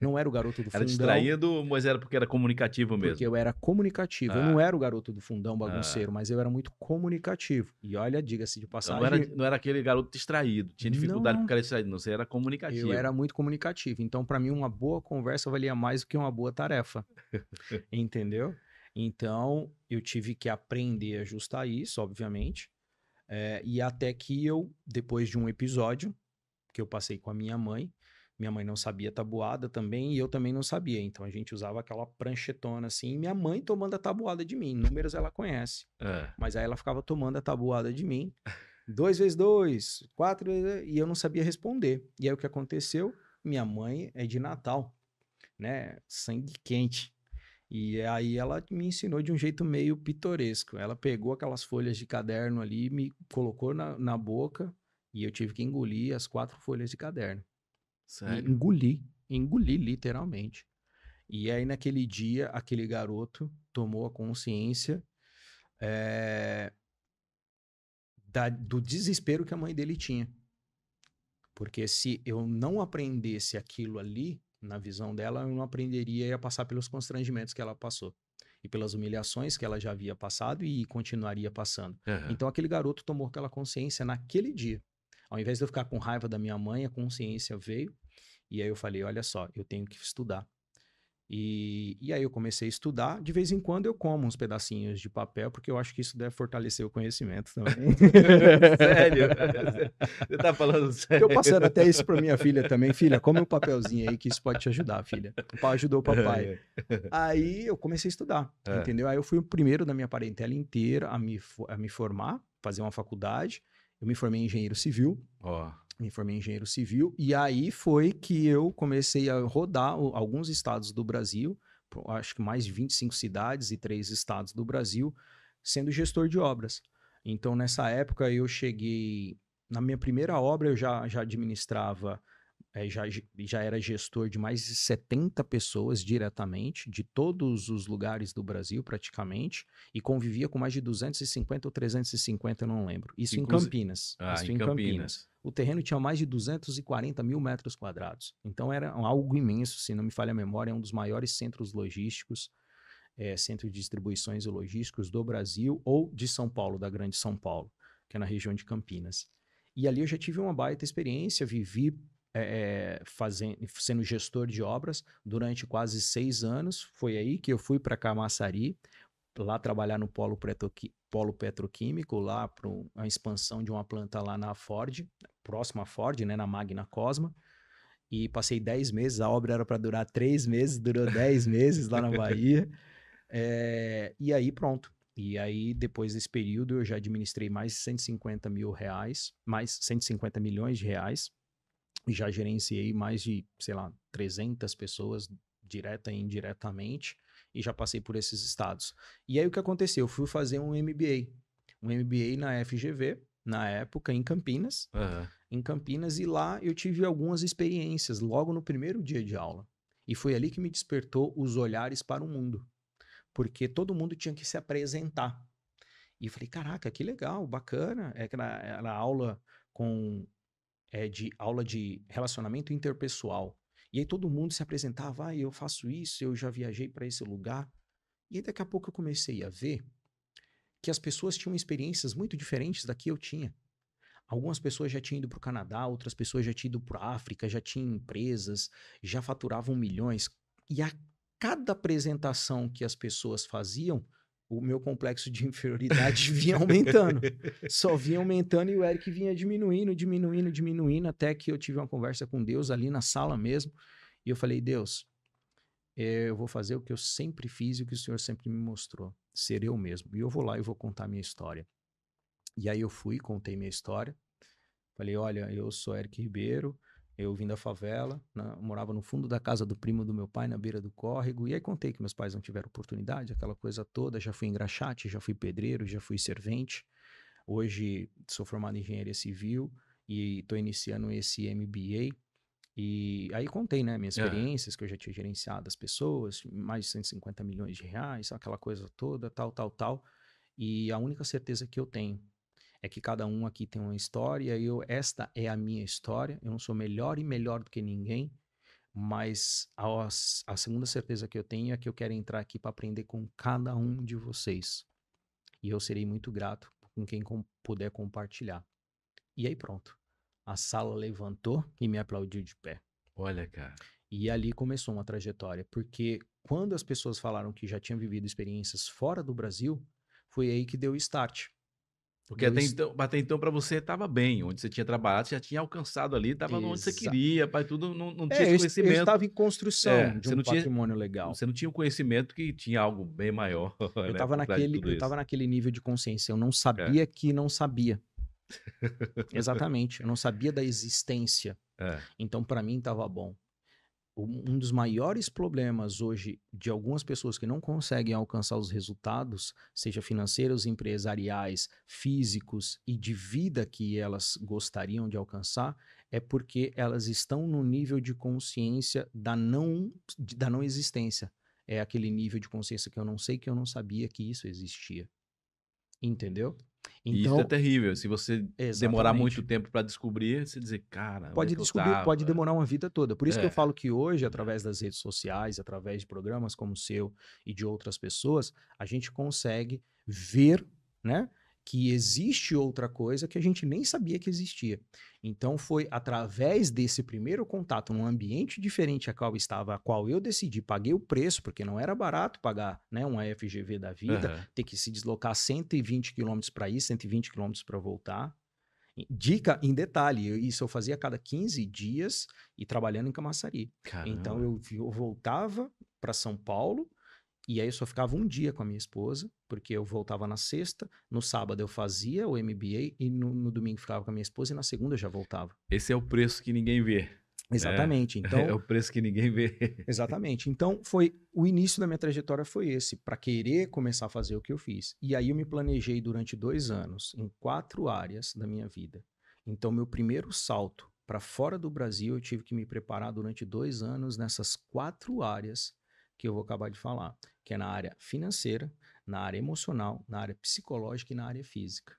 S2: Não era o garoto do fundão. Era distraído,
S1: mas era porque era comunicativo mesmo. Porque eu era
S2: comunicativo. Ah. Eu não era o garoto do fundão bagunceiro, ah. mas eu era muito comunicativo. E olha, diga-se de passagem. Então, não era,
S1: não era, aquele garoto distraído. Tinha dificuldade não. com o cara distraído. Não, você era comunicativo. Eu era
S2: muito comunicativo. Então, para mim, uma boa conversa valia mais do que uma boa tarefa. Entendeu? Então, eu tive que aprender a ajustar isso, obviamente. É, e até que eu, depois de um episódio que eu passei com a minha mãe, minha mãe não sabia tabuada também e eu também não sabia. Então a gente usava aquela pranchetona assim. minha mãe tomando a tabuada de mim. Números ela conhece. É. Mas aí ela ficava tomando a tabuada de mim. dois vezes dois, quatro vezes. E eu não sabia responder. E aí o que aconteceu? Minha mãe é de Natal, né? Sangue quente. E aí ela me ensinou de um jeito meio pitoresco. Ela pegou aquelas folhas de caderno ali, me colocou na, na boca e eu tive que engolir as quatro folhas de caderno. Sério? Engoli, engoli literalmente. E aí naquele dia, aquele garoto tomou a consciência é, da, do desespero que a mãe dele tinha. Porque se eu não aprendesse aquilo ali, na visão dela, eu não aprenderia a passar pelos constrangimentos que ela passou. E pelas humilhações que ela já havia passado e continuaria passando. Uhum. Então aquele garoto tomou aquela consciência naquele dia. Ao invés de eu ficar com raiva da minha mãe, a consciência veio. E aí eu falei: olha só, eu tenho que estudar. E, e aí eu comecei a estudar. De vez em quando eu como uns pedacinhos de papel, porque eu acho que isso deve fortalecer o conhecimento também. sério? Você tá falando sério? Eu passando até isso para minha filha também. Filha, come um papelzinho aí que isso pode te ajudar, filha. O pai ajudou o papai. aí eu comecei a estudar, é. entendeu? Aí eu fui o primeiro da minha parentela inteira a me, a me formar, fazer uma faculdade. Eu me formei em engenheiro civil. Ó. Oh. Me formei em engenheiro civil. E aí foi que eu comecei a rodar alguns estados do Brasil, acho que mais de 25 cidades e três estados do Brasil, sendo gestor de obras. Então, nessa época, eu cheguei. Na minha primeira obra, eu já, já administrava é, já, já era gestor de mais de 70 pessoas diretamente, de todos os lugares do Brasil praticamente, e convivia com mais de 250 ou 350, eu não lembro. Isso Inclusive... em Campinas. Ah, isso em, Campinas. Campinas. O terreno tinha mais de 240 mil metros quadrados. Então era algo imenso, se não me falha a memória, é um dos maiores centros logísticos, é, centro de distribuições e logísticos do Brasil ou de São Paulo, da grande São Paulo, que é na região de Campinas. E ali eu já tive uma baita experiência, vivi é, é fazendo, sendo gestor de obras durante quase seis anos. Foi aí que eu fui para Camaçari, lá trabalhar no polo, polo petroquímico, lá para a expansão de uma planta lá na Ford, próxima à Ford, né, na Magna Cosma. E passei dez meses, a obra era para durar três meses, durou dez meses lá na Bahia. É, e aí pronto. E aí, depois desse período, eu já administrei mais de 150 mil reais, mais 150 milhões de reais já gerenciei mais de, sei lá, 300 pessoas direta e indiretamente e já passei por esses estados. E aí o que aconteceu? Eu fui fazer um MBA, um MBA na FGV, na época, em Campinas. Uhum. Em Campinas, e lá eu tive algumas experiências logo no primeiro dia de aula. E foi ali que me despertou os olhares para o mundo, porque todo mundo tinha que se apresentar. E eu falei: caraca, que legal, bacana. É era, era aula com é, de aula de relacionamento interpessoal. E aí todo mundo se apresentava, ah, eu faço isso, eu já viajei para esse lugar. E aí daqui a pouco eu comecei a ver que as pessoas tinham experiências muito diferentes da que eu tinha. Algumas pessoas já tinham ido para o Canadá, outras pessoas já tinham ido para a África, já tinham empresas, já faturavam milhões. E a cada apresentação que as pessoas faziam, o meu complexo de inferioridade vinha aumentando. Só vinha aumentando e o Eric vinha diminuindo, diminuindo, diminuindo, até que eu tive uma conversa com Deus ali na sala mesmo. E eu falei: Deus, eh, eu vou fazer o que eu sempre fiz e o que o Senhor sempre me mostrou, ser eu mesmo. E eu vou lá e vou contar minha história. E aí eu fui, contei minha história. Falei: Olha, eu sou Eric Ribeiro. Eu vim da favela, né? morava no fundo da casa do primo do meu pai, na beira do córrego. E aí contei que meus pais não tiveram oportunidade, aquela coisa toda. Já fui engraxate, já fui pedreiro, já fui servente. Hoje sou formado em engenharia civil e estou iniciando esse MBA. E aí contei, né, minhas é. experiências, é. que eu já tinha gerenciado as pessoas, mais de 150 milhões de reais, aquela coisa toda, tal, tal, tal. E a única certeza que eu tenho é que cada um aqui tem uma história, eu, esta é a minha história, eu não sou melhor e melhor do que ninguém, mas a, a segunda certeza que eu tenho é que eu quero entrar aqui para aprender com cada um de vocês. E eu serei muito grato com quem com, puder compartilhar. E aí pronto. A sala levantou e me aplaudiu de pé. Olha, cara. E ali começou uma trajetória, porque quando as pessoas falaram que já tinham vivido experiências fora do Brasil, foi aí que deu o start.
S1: Porque até, então, até então, para você, estava bem. Onde você tinha trabalhado, você já tinha alcançado ali, estava onde você queria, para tudo, não, não tinha é, esse conhecimento. Eu estava em construção é, de um patrimônio tinha, legal. Você não tinha o conhecimento que tinha algo bem maior. Eu estava né, naquele, eu tava
S2: naquele nível de consciência. Eu não é. sabia é. que não sabia. Exatamente. Eu não sabia da existência. É. Então, para mim, estava bom um dos maiores problemas hoje de algumas pessoas que não conseguem alcançar os resultados, seja financeiros, empresariais, físicos e de vida que elas gostariam de alcançar, é porque elas estão no nível de consciência da não, da não existência. É aquele nível de consciência que eu não sei que eu não sabia que isso existia. Entendeu? Então, Isso é então
S1: terrível. Se você exatamente. demorar muito tempo para descobrir, você dizer, cara. É pode descobrir, tava, pode
S2: demorar uma vida toda. Por isso é. que eu é. falo que hoje, através das redes sociais, através de programas como o seu e de outras pessoas, a gente consegue ver, né? que existe outra coisa que a gente nem sabia que existia. Então foi através desse primeiro contato num ambiente diferente a qual estava, a qual eu decidi, paguei o preço, porque não era barato pagar, né, uma FGV da vida, uhum. ter que se deslocar 120 quilômetros para ir, 120 quilômetros para voltar. Dica em detalhe, isso eu fazia a cada 15 dias e trabalhando em Camaçari. Então, Caramba. Então eu, eu voltava para São Paulo, e aí eu só ficava um dia com a minha esposa, porque eu voltava na sexta, no sábado eu fazia o MBA e no, no domingo ficava com a minha esposa e na segunda eu já voltava.
S1: Esse é o preço que ninguém vê.
S2: Né? Exatamente. É, então é o preço que ninguém vê. Exatamente. Então foi o início da minha trajetória foi esse, para querer começar a fazer o que eu fiz. E aí eu me planejei durante dois anos em quatro áreas da minha vida. Então meu primeiro salto para fora do Brasil eu tive que me preparar durante dois anos nessas quatro áreas que eu vou acabar de falar, que é na área financeira, na área emocional, na área psicológica e na área física.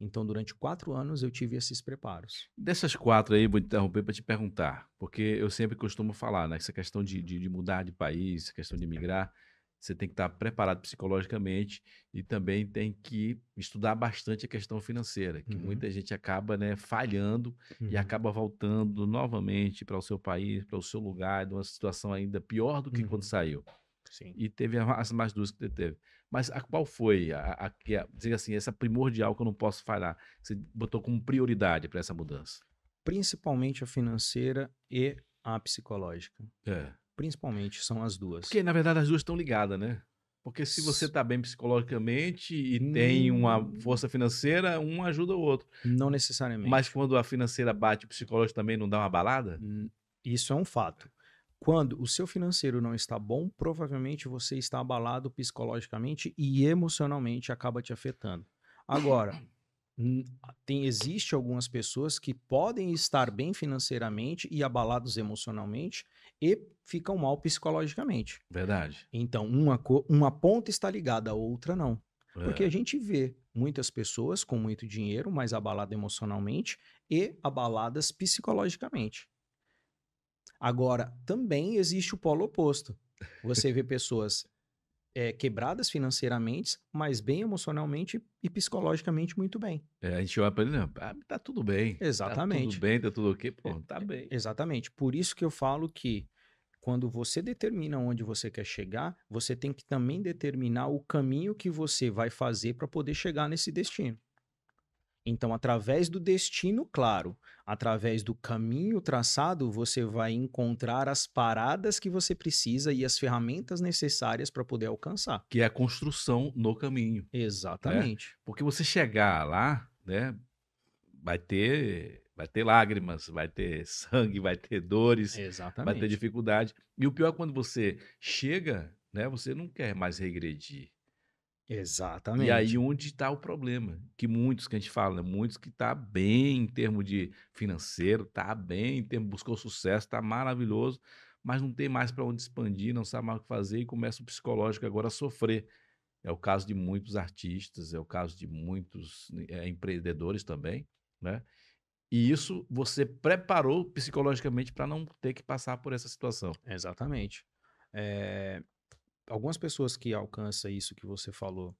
S2: Então, durante quatro anos, eu tive esses preparos.
S1: Dessas quatro aí, vou interromper para te perguntar, porque eu sempre costumo falar, né? Essa questão de, de, de mudar de país, questão de migrar. Você tem que estar preparado psicologicamente e também tem que estudar bastante a questão financeira, que uhum. muita gente acaba né, falhando uhum. e acaba voltando novamente para o seu país, para o seu lugar, de uma situação ainda pior do que uhum. quando saiu. Sim. E teve as mais duas que teve. Mas a, qual foi a, que, é, dizer assim, essa primordial que eu não posso falhar? Você botou como prioridade para essa mudança?
S2: Principalmente a financeira
S1: e a psicológica. É. Principalmente, são as duas. Porque, na verdade, as duas estão ligadas, né? Porque se você está bem psicologicamente e hum... tem uma força financeira, um ajuda o outro. Não necessariamente. Mas quando a financeira bate, o psicológico também não dá uma balada? Isso é um fato. Quando o seu financeiro não está bom,
S2: provavelmente você está abalado psicologicamente e emocionalmente acaba te afetando. Agora, tem existe algumas pessoas que podem estar bem financeiramente e abalados emocionalmente e ficam mal psicologicamente. Verdade. Então, uma, uma ponta está ligada à outra não. É. Porque a é. gente vê muitas pessoas com muito dinheiro, mas abaladas emocionalmente e abaladas psicologicamente. Agora, também existe o polo oposto. Você vê pessoas é, quebradas financeiramente, mas bem emocionalmente e psicologicamente muito bem.
S1: É, a gente vai aprendendo, ah, tá tudo bem. Exatamente. Tá tudo bem, tá tudo tá ok, pô, tá bem.
S2: Exatamente. Por isso que eu falo que quando você determina onde você quer chegar, você tem que também determinar o caminho que você vai fazer para poder chegar nesse destino. Então, através do destino claro, através do caminho traçado, você vai encontrar as paradas que você precisa e as ferramentas necessárias para poder alcançar.
S1: Que é a construção no caminho. Né? Exatamente. Né? Porque você chegar lá, né, vai ter vai ter lágrimas, vai ter sangue, vai ter dores, Exatamente. vai ter dificuldade. E o pior é quando você chega, né, você não quer mais regredir. Exatamente. E aí onde está o problema? Que muitos que a gente fala, né? muitos que está bem em termos de financeiro, está bem em termos, buscou sucesso, está maravilhoso, mas não tem mais para onde expandir, não sabe mais o que fazer e começa o psicológico agora a sofrer. É o caso de muitos artistas, é o caso de muitos né, é, empreendedores também, né? E isso você preparou psicologicamente para não ter que passar por essa situação. Exatamente. É,
S2: algumas pessoas que alcançam isso que você falou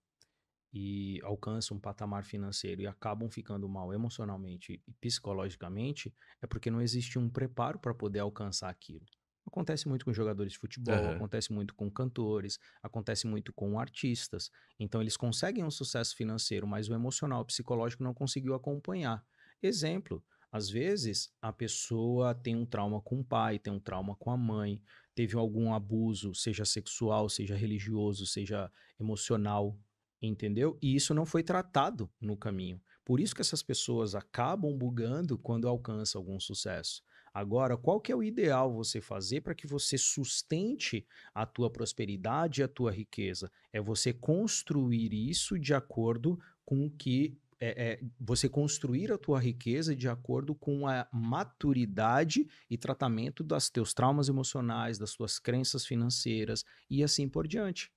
S2: e alcançam um patamar financeiro e acabam ficando mal emocionalmente e psicologicamente, é porque não existe um preparo para poder alcançar aquilo. Acontece muito com jogadores de futebol, uhum. acontece muito com cantores, acontece muito com artistas. Então, eles conseguem um sucesso financeiro, mas o emocional, o psicológico não conseguiu acompanhar. Exemplo, às vezes a pessoa tem um trauma com o pai, tem um trauma com a mãe, teve algum abuso, seja sexual, seja religioso, seja emocional, entendeu? E isso não foi tratado no caminho. Por isso que essas pessoas acabam bugando quando alcançam algum sucesso. Agora, qual que é o ideal você fazer para que você sustente a tua prosperidade e a tua riqueza? É você construir isso de acordo com o que é, é, você construir a tua riqueza de acordo com a maturidade e tratamento dos teus traumas emocionais, das tuas crenças financeiras e assim por diante.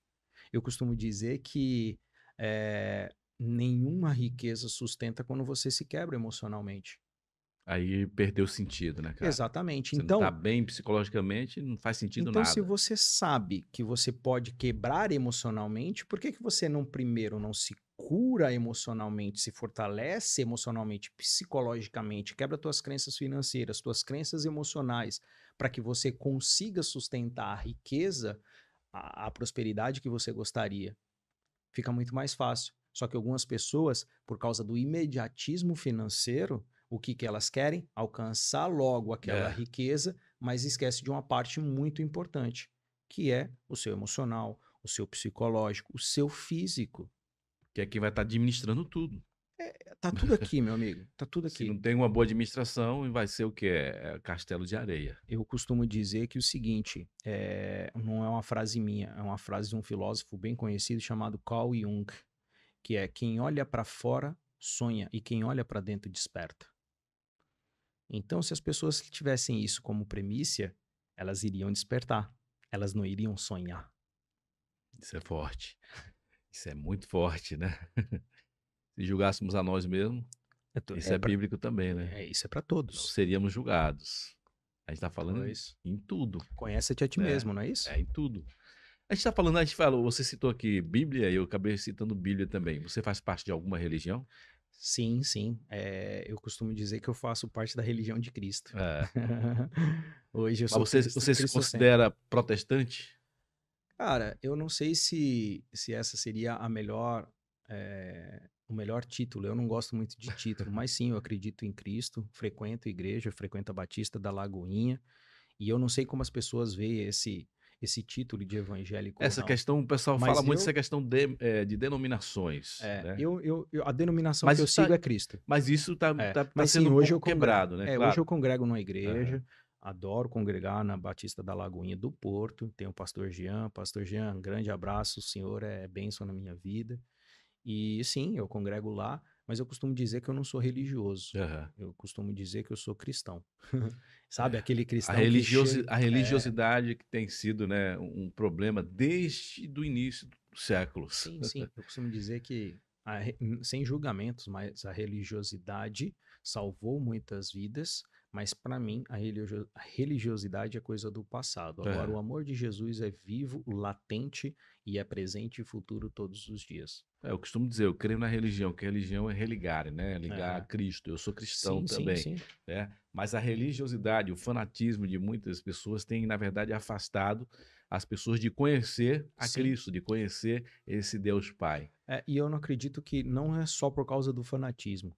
S2: Eu costumo dizer que é, nenhuma riqueza sustenta quando você se quebra emocionalmente.
S1: Aí perdeu sentido, né, cara? Exatamente. Você então, não tá então bem psicologicamente, não faz sentido então, nada. Então, se
S2: você sabe que você pode quebrar emocionalmente, por que, que você não primeiro não se cura emocionalmente, se fortalece emocionalmente, psicologicamente, quebra tuas crenças financeiras, tuas crenças emocionais, para que você consiga sustentar a riqueza, a, a prosperidade que você gostaria, fica muito mais fácil. Só que algumas pessoas, por causa do imediatismo financeiro, o que, que elas querem? Alcançar logo aquela é. riqueza, mas esquece de uma parte muito importante, que é o seu emocional,
S1: o seu psicológico, o seu físico que é quem vai estar tá administrando tudo. É, tá tudo aqui, meu amigo. Tá tudo aqui. Se não tem uma boa administração, vai ser o que é, é castelo de areia.
S2: Eu costumo dizer que o seguinte, é, não é uma frase minha, é uma frase de um filósofo bem conhecido chamado Carl Jung, que é quem olha para fora sonha e quem olha para dentro desperta. Então, se as pessoas tivessem isso como premissa, elas iriam despertar, elas não iriam sonhar.
S1: Isso é forte. Isso é muito forte, né? Se julgássemos a nós mesmos, é isso é, é pra... bíblico também, né? É, isso é para todos. Não seríamos julgados. A gente está falando é isso.
S2: em tudo. Conhece-te a ti né? mesmo,
S1: não é isso? É, em tudo. A gente está falando, a gente falou, você citou aqui Bíblia, e eu acabei citando Bíblia também. Você faz parte de alguma religião? Sim, sim. É, eu costumo dizer que eu faço parte da religião de Cristo. É. Hoje eu sou você, Cristo, você Cristo se considera sempre. protestante?
S2: Cara, eu não sei se, se essa seria a melhor, é, o melhor título. Eu não gosto muito de título, mas sim, eu acredito em Cristo, frequento a igreja, frequento a Batista da Lagoinha. E eu não sei como as pessoas veem esse, esse título de evangélico. Essa questão, o pessoal mas fala eu, muito essa
S1: questão de, é, de denominações. É, né?
S2: eu, eu, eu, a denominação mas que eu tá, sigo é Cristo. Mas isso está é, tá, tá sendo sim, hoje eu congrego, quebrado, né? É, claro. Hoje eu congrego numa igreja, uhum. Adoro congregar na Batista da Lagoinha do Porto. Tem o pastor Jean. Pastor Jean, grande abraço. O senhor é bênção na minha vida. E sim, eu congrego lá, mas eu costumo dizer que eu não sou religioso. Uhum. Eu costumo dizer que eu sou cristão. Sabe, aquele cristão. A, religiosi chega, a religiosidade
S1: é... que tem sido né, um problema desde o início dos séculos. Sim, sim. Eu
S2: costumo dizer que, a, hum, sem julgamentos, mas a religiosidade salvou muitas vidas mas para mim, a, religiosidade é coisa do passado. Agora, é. o amor de Jesus é vivo, latente e é presente e futuro todos os dias.
S1: É, eu costumo dizer, eu creio na religião, que religião é religar, né? Ligar é. a Cristo. Eu sou cristão sim, também. Sim, sim. Né? Mas a religiosidade, o fanatismo de muitas pessoas tem, na verdade, afastado as pessoas de conhecer a Cristo, de conhecer esse Deus Pai.
S2: É, e eu não acredito que não é só por causa do fanatismo.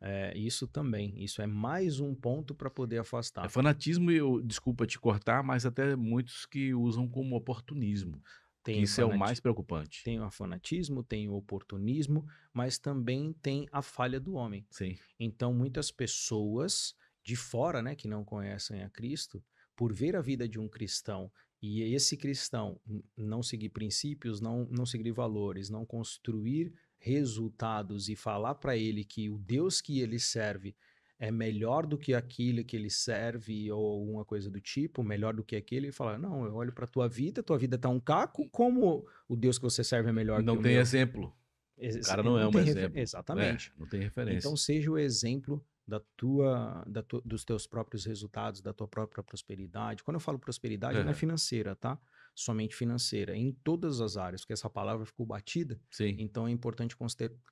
S2: É, isso também, isso é mais um ponto para poder é afastar.
S1: É fanatismo, eu, desculpa te cortar, mas até muitos que usam como oportunismo.
S2: Tem isso é o mais
S1: preocupante. Tem o fanatismo, tem o oportunismo, mas também tem
S2: a falha do homem. Sim. Então, muitas pessoas de fora, né, que não conhecem a Cristo, por ver a vida de um cristão e esse cristão não seguir princípios, não, não seguir valores, não construir resultados e falar para ele que o Deus que ele serve é melhor do que aquilo que ele serve ou alguma coisa do tipo, melhor do que aquele, e falar, não, eu olho para tua vida, tua vida tá um caco, como o Deus que você serve é melhor não que Não tem meu? exemplo. Ex o cara não, é um exemplo. É, exatamente. É, não tem referência. Então seja o exemplo da tua, da tu, dos teus próprios resultados, da tua própria prosperidade. Quando eu falo prosperidade, é. não é financeira, tá? somente financeira, em todas as áreas, porque essa palavra ficou batida. Sim. Então é importante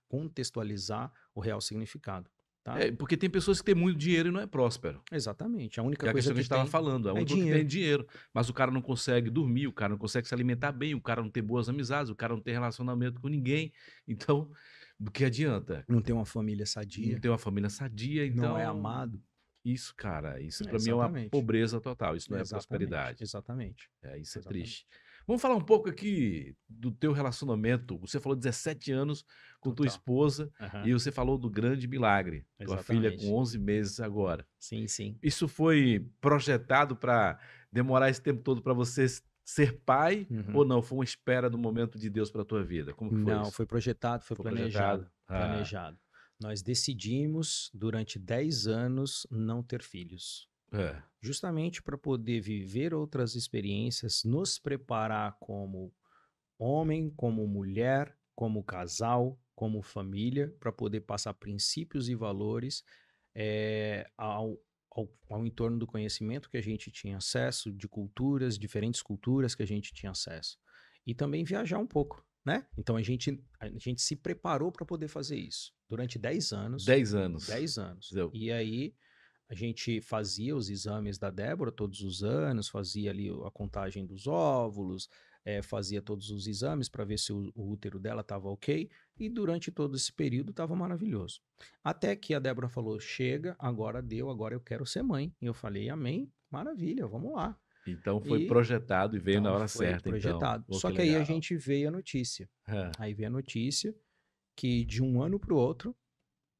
S2: contextualizar
S1: o real significado. Tá? É, porque tem pessoas que têm muito dinheiro e não é próspero. Exatamente. A única é a coisa que a gente estava falando, a é única é dinheiro. que tem dinheiro, mas o cara não consegue dormir, o cara não consegue se alimentar bem, o cara não tem boas amizades, o cara não tem relacionamento com ninguém. Então, do que adianta? Não tem uma família sadia. Não tem uma família sadia, então não é então amado. Isso, cara, isso para mim é uma pobreza total, isso não é exatamente, prosperidade. Exatamente. É, isso é triste. Vamos falar um pouco aqui do teu relacionamento. Você falou 17 anos com total. tua esposa uhum. e você falou do grande milagre. Exatamente. Tua filha com 11 meses agora. Sim, sim. Isso foi projetado para demorar esse tempo todo para você ser pai uhum. ou não? Foi uma espera do momento de Deus para tua vida? Como foi Não, isso? foi projetado, foi, foi planejado. Projetado. Ah. Planejado
S2: nós decidimos, durante 10 anos, não ter filhos. É. Justamente para poder viver outras experiências, nos preparar como homem, como mulher, como casal, como família, para poder passar princípios e valores é, ao, ao, ao, entorno do conhecimento que a gente tinha acesso, de culturas, diferentes culturas que a gente tinha acesso. E também viajar um pouco. Né? Então a gente, a gente se preparou para poder fazer isso durante 10 anos. 10 anos. 10 anos. E aí a gente fazia os exames da Débora todos os anos, fazia ali a contagem dos óvulos, é, fazia todos os exames para ver se o, o útero dela estava ok. E durante todo esse período estava maravilhoso. Até que a Débora falou: chega, agora deu, agora eu quero ser mãe. E eu falei: amém, maravilha, vamos lá. Então foi e...
S1: projetado e veio então, na hora certa. Então. Projetado. Então. Pô, Só que, que aí a
S2: gente veio a notícia. É. Aí veio a notícia que de um ano para o outro,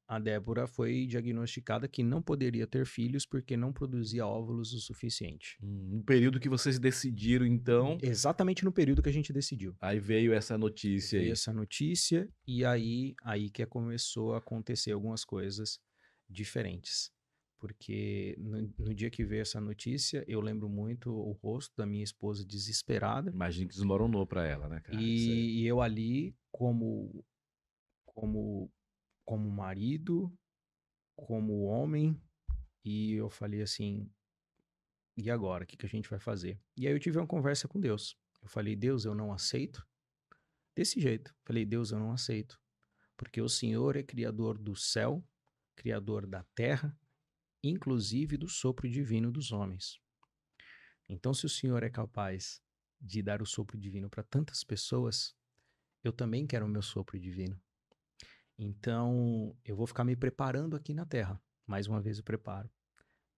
S2: a Débora foi diagnosticada que não poderia ter filhos porque não produzia óvulos o suficiente.
S1: Hum, no período que vocês decidiram, então. Exatamente no período que a gente decidiu. Aí veio essa notícia veio aí. essa
S2: notícia, e aí, aí que começou a acontecer algumas coisas diferentes porque no, no, dia que veio essa notícia, eu lembro muito o rosto da minha esposa
S1: desesperada. Imagina que desmoronou para ela, né, cara? E, e, eu
S2: ali, como, como, como marido, como homem, e eu falei assim: e agora? O que, que a gente vai fazer? E aí eu tive uma conversa com Deus. Eu falei: Deus, eu não aceito. Desse jeito. Falei: Deus, eu não aceito. Porque o Senhor é criador do céu, criador da terra inclusive do sopro divino dos homens. Então, se o Senhor é capaz de dar o sopro divino para tantas pessoas, eu também quero o meu sopro divino. Então, eu vou ficar me preparando aqui na Terra. Mais uma vez, eu preparo.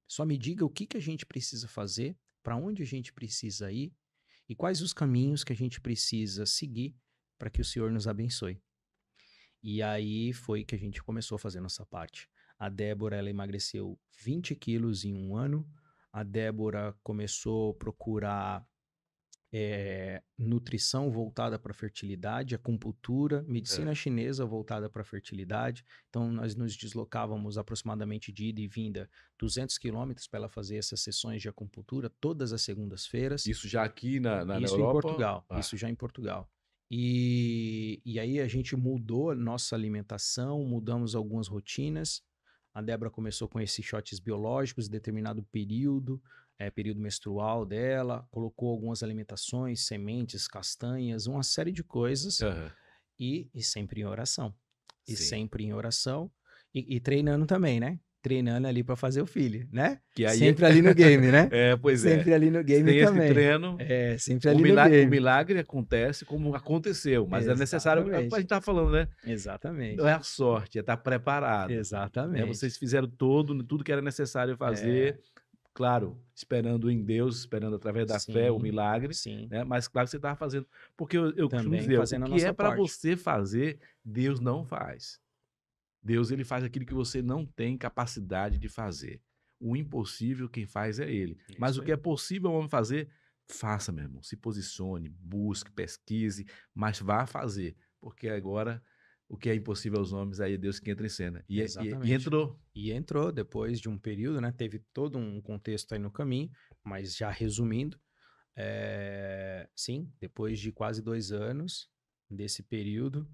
S2: Só me diga o que, que a gente precisa fazer, para onde a gente precisa ir e quais os caminhos que a gente precisa seguir para que o Senhor nos abençoe. E aí foi que a gente começou a fazer nossa parte. A Débora ela emagreceu 20 quilos em um ano. A Débora começou a procurar é, nutrição voltada para fertilidade, acupuntura, medicina é. chinesa voltada para fertilidade. Então, nós nos deslocávamos aproximadamente de ida e vinda 200 quilômetros para ela fazer essas sessões de acupuntura todas as segundas-feiras. Isso já aqui na, na, Isso na Europa? em Portugal. Ah. Isso já em Portugal. E, e aí a gente mudou a nossa alimentação, mudamos algumas rotinas a Débora começou com esses shots biológicos em determinado período, é, período menstrual dela, colocou algumas alimentações, sementes, castanhas, uma série de coisas. Uhum. E, e sempre em oração. E Sim. sempre em oração. E, e treinando também, né? treinando ali para fazer o filho, né? sempre é ali no game, né? É, pois sempre é. Sempre ali no game Tem também. Esse treino. É, sempre ali milagre, no game. O
S1: milagre acontece como aconteceu, mas Exatamente. é necessário, é a gente tá falando, né? Exatamente. Não é a sorte, é estar tá preparado. Né? Exatamente. É, vocês fizeram todo, tudo que era necessário fazer. É. Claro, esperando em Deus, esperando através da sim, fé o milagre, sim. Né? mas claro que você estava fazendo. Porque eu, eu costumo dizer, o que é para você fazer, Deus não faz. Deus ele faz aquilo que você não tem capacidade de fazer. O impossível quem faz é ele. É isso Mas o que é possível o homem fazer, faça, meu irmão. Se posicione, busque, pesquise, mas vá fazer. Porque agora o que é impossível aos homens, aí é Deus que entra em cena. E, e, e, entrou. E entrou depois de um período, né? Teve todo um contexto aí no
S2: caminho, mas já resumindo, é... sim, depois de quase dois anos desse período,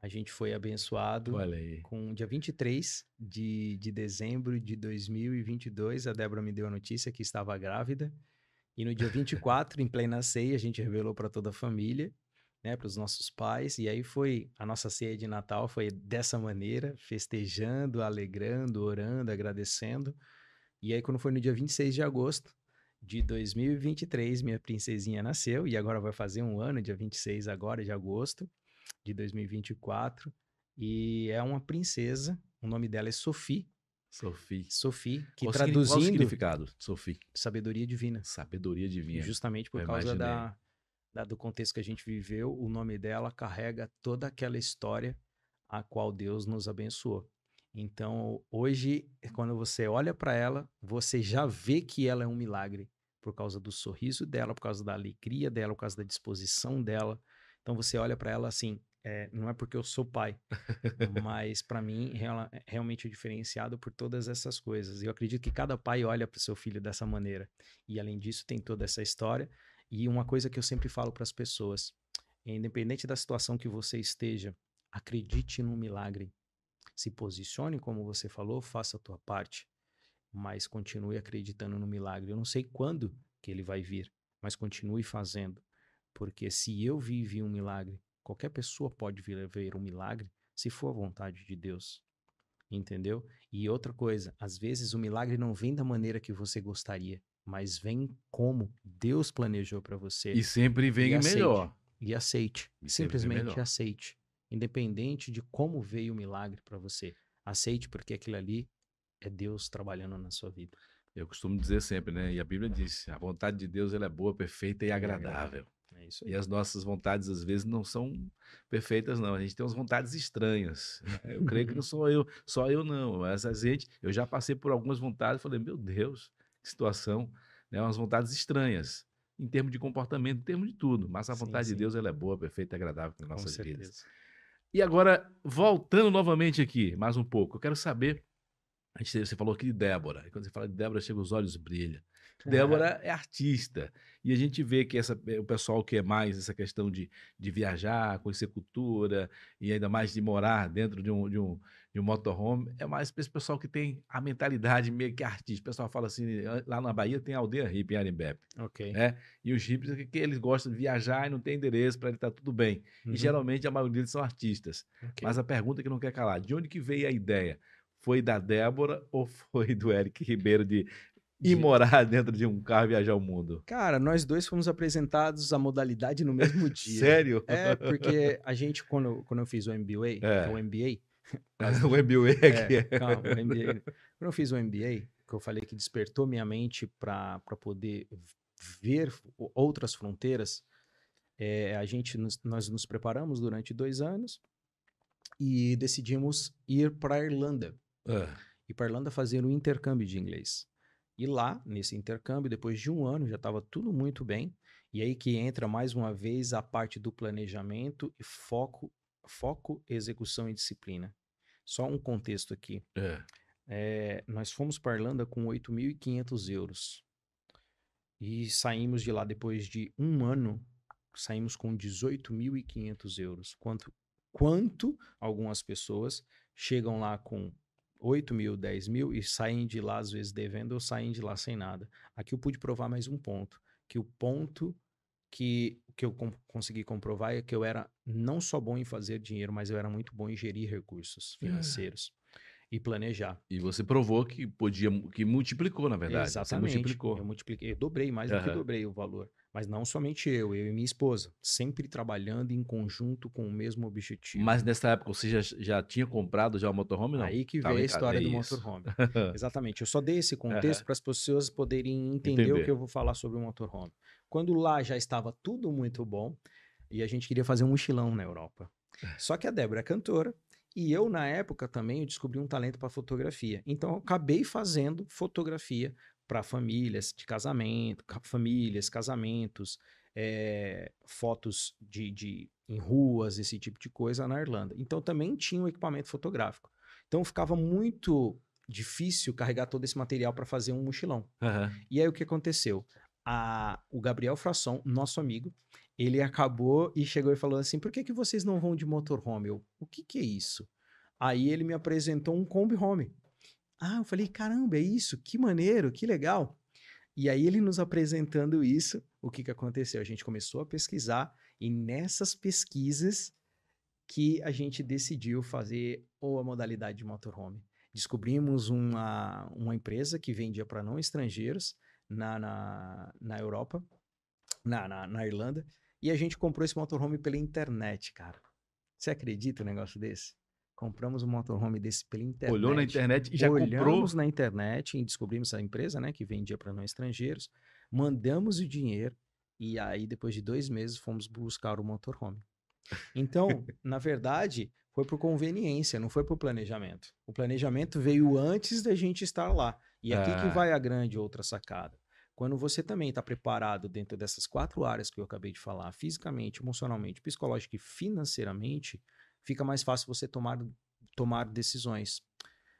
S2: a gente foi abençoado. Olha aí. Com dia 23 de, de dezembro de 2022, a Débora me deu a notícia que estava grávida. E no dia 24, em plena ceia, a gente revelou para toda a família, né, para os nossos pais. E aí foi a nossa ceia de Natal foi dessa maneira, festejando, alegrando, orando, agradecendo. E aí quando foi no dia 26 de agosto, de 2023, minha princesinha nasceu e agora vai fazer um ano, dia 26 agora de agosto de 2024. E é uma princesa, o nome dela é Sophie. Sophie. Sophie, que qual traduzindo... Qual o significado,
S1: Sophie? Sabedoria divina. Sabedoria divina. Justamente por Eu causa da,
S2: da, do contexto que a gente viveu, o nome dela carrega toda aquela história a qual Deus nos abençoou. Então, hoje, quando você olha para ela, você já vê que ela é um milagre por causa do sorriso dela, por causa da alegria dela, por causa da disposição dela. Então, você olha para ela assim, é, não é porque eu sou pai, mas para mim real, é, realmente é diferenciado por todas essas coisas. Eu acredito que cada pai olha para o seu filho dessa maneira. E além disso, tem toda essa história. E uma coisa que eu sempre falo para as pessoas, é, independente da situação que você esteja, acredite no milagre. Se posicione como você falou, faça a tua parte, mas continue acreditando no milagre. Eu não sei quando que ele vai vir, mas continue fazendo, porque se eu vivi um milagre, Qualquer pessoa pode vir ver um milagre se for a vontade de Deus. Entendeu? E outra coisa, às vezes o milagre não vem da maneira que você gostaria, mas vem como Deus planejou para você. E sempre vem e aceite, melhor. E aceite. E simplesmente aceite. Independente de como veio o milagre para você.
S1: Aceite, porque aquilo ali é Deus trabalhando na sua vida. Eu costumo dizer sempre, né? E a Bíblia diz: a vontade de Deus ela é boa, perfeita e agradável. É e as nossas vontades, às vezes, não são perfeitas, não. A gente tem umas vontades estranhas. É, eu creio que não sou eu, só eu não. Mas a gente, eu já passei por algumas vontades e falei, meu Deus, que situação. Né? Umas vontades estranhas, em termos de comportamento, em termos de tudo. Mas a vontade sim. de Deus, ela é boa, perfeita e agradável para nossas certeza. vidas. E agora, voltando novamente aqui, mais um pouco, eu quero saber. Você falou aqui de Débora. E quando você fala de Débora, chega os olhos brilham. Débora é artista. E a gente vê que essa, eh, o pessoal que é mais essa questão de, de viajar, conhecer cultura, e ainda mais de morar dentro de um, de um, de um motorhome, é mais para esse pessoal que tem a mentalidade meio que artista. O pessoal fala assim, lá na Bahia tem aldeia hippie em Arembepe. Ok. Né? E os hippies é que eles gostam de viajar e não tem endereço para ele estar tá tudo bem. Uhum. E geralmente a maioria deles são artistas. Okay. Mas a pergunta que não quer calar, de onde que veio a ideia? Foi da Débora ou foi do Eric Ribeiro de e morar dentro de um carro e viajar o mundo?
S2: Cara, nós dois fomos apresentados à modalidade no mesmo dia. Sério? É, porque a gente, quando, quando eu fiz o MBA, é. é. o MBA. o MBA É, é. Calma, o MBA. Quando eu fiz o MBA, que eu falei que despertou minha mente para poder ver outras fronteiras, é, a gente, nos, nós nos preparamos durante dois anos e decidimos ir para a Irlanda. Uh. E para a Irlanda fazer um intercâmbio de inglês. E lá, nesse intercâmbio, depois de um ano, já estava tudo muito bem. E aí que entra mais uma vez a parte do planejamento e foco, foco, execução e disciplina. Só um contexto aqui. É. É, nós fomos para Irlanda com 8.500 euros. E saímos de lá depois de um ano, saímos com 18.500 euros. Quanto, quanto algumas pessoas chegam lá com 8 mil, 10 mil e saem de lá, às vezes, devendo ou saem de lá sem nada. Aqui eu pude provar mais um ponto, que o ponto que, que eu com, consegui comprovar é que eu era não só bom em fazer dinheiro, mas eu era muito bom em gerir recursos hum. financeiros. É. E planejar.
S1: E você provou que podia, que multiplicou, na verdade. Exatamente. Você multiplicou.
S2: Eu multipliquei, eu dobrei mais uhum. do que dobrei o valor. Mas não somente eu, eu e minha esposa, sempre trabalhando em conjunto com o mesmo objetivo.
S1: Mas nessa época você já, já tinha comprado já o motorhome, não? Aí que tá veio a história é do motorhome.
S2: Exatamente. Eu só dei esse contexto para as pessoas poderem entender, entender o que eu vou falar sobre o motorhome. Quando lá já estava tudo muito bom e a gente queria fazer um mochilão na Europa. Só que a Débora é cantora, e eu, na época, também descobri um talento para fotografia. Então, eu acabei fazendo fotografia para famílias de casamento, famílias, casamentos, é, fotos de, de, em ruas, esse tipo de coisa na Irlanda. Então também tinha um equipamento fotográfico. Então ficava muito difícil carregar todo esse material para fazer um mochilão. Uhum. E aí o que aconteceu? A, o Gabriel Frasson, nosso amigo, ele acabou e chegou e falou assim: por que, que vocês não vão de motorhome? Eu, o que, que é isso? Aí ele me apresentou um combi Home. Ah, eu falei, caramba, é isso, que maneiro, que legal. E aí ele nos apresentando isso, o que, que aconteceu? A gente começou a pesquisar e nessas pesquisas que a gente decidiu fazer ou a modalidade de motorhome. Descobrimos uma, uma empresa que vendia para não estrangeiros na, na, na Europa, na, na, na Irlanda, e a gente comprou esse motorhome pela internet, cara. Você acredita um negócio desse? Compramos um motorhome desse pela internet. Olhou na internet e já Olhamos comprou? Olhamos na internet e descobrimos a empresa, né, que vendia para não estrangeiros. Mandamos o dinheiro e aí, depois de dois meses, fomos buscar o motorhome. Então, na verdade, foi por conveniência, não foi por planejamento. O planejamento veio antes da gente estar lá. E aqui ah. que vai a grande outra sacada. Quando você também está preparado dentro dessas quatro áreas que eu acabei de falar, fisicamente, emocionalmente, psicológico e financeiramente, fica mais fácil você tomar, tomar decisões.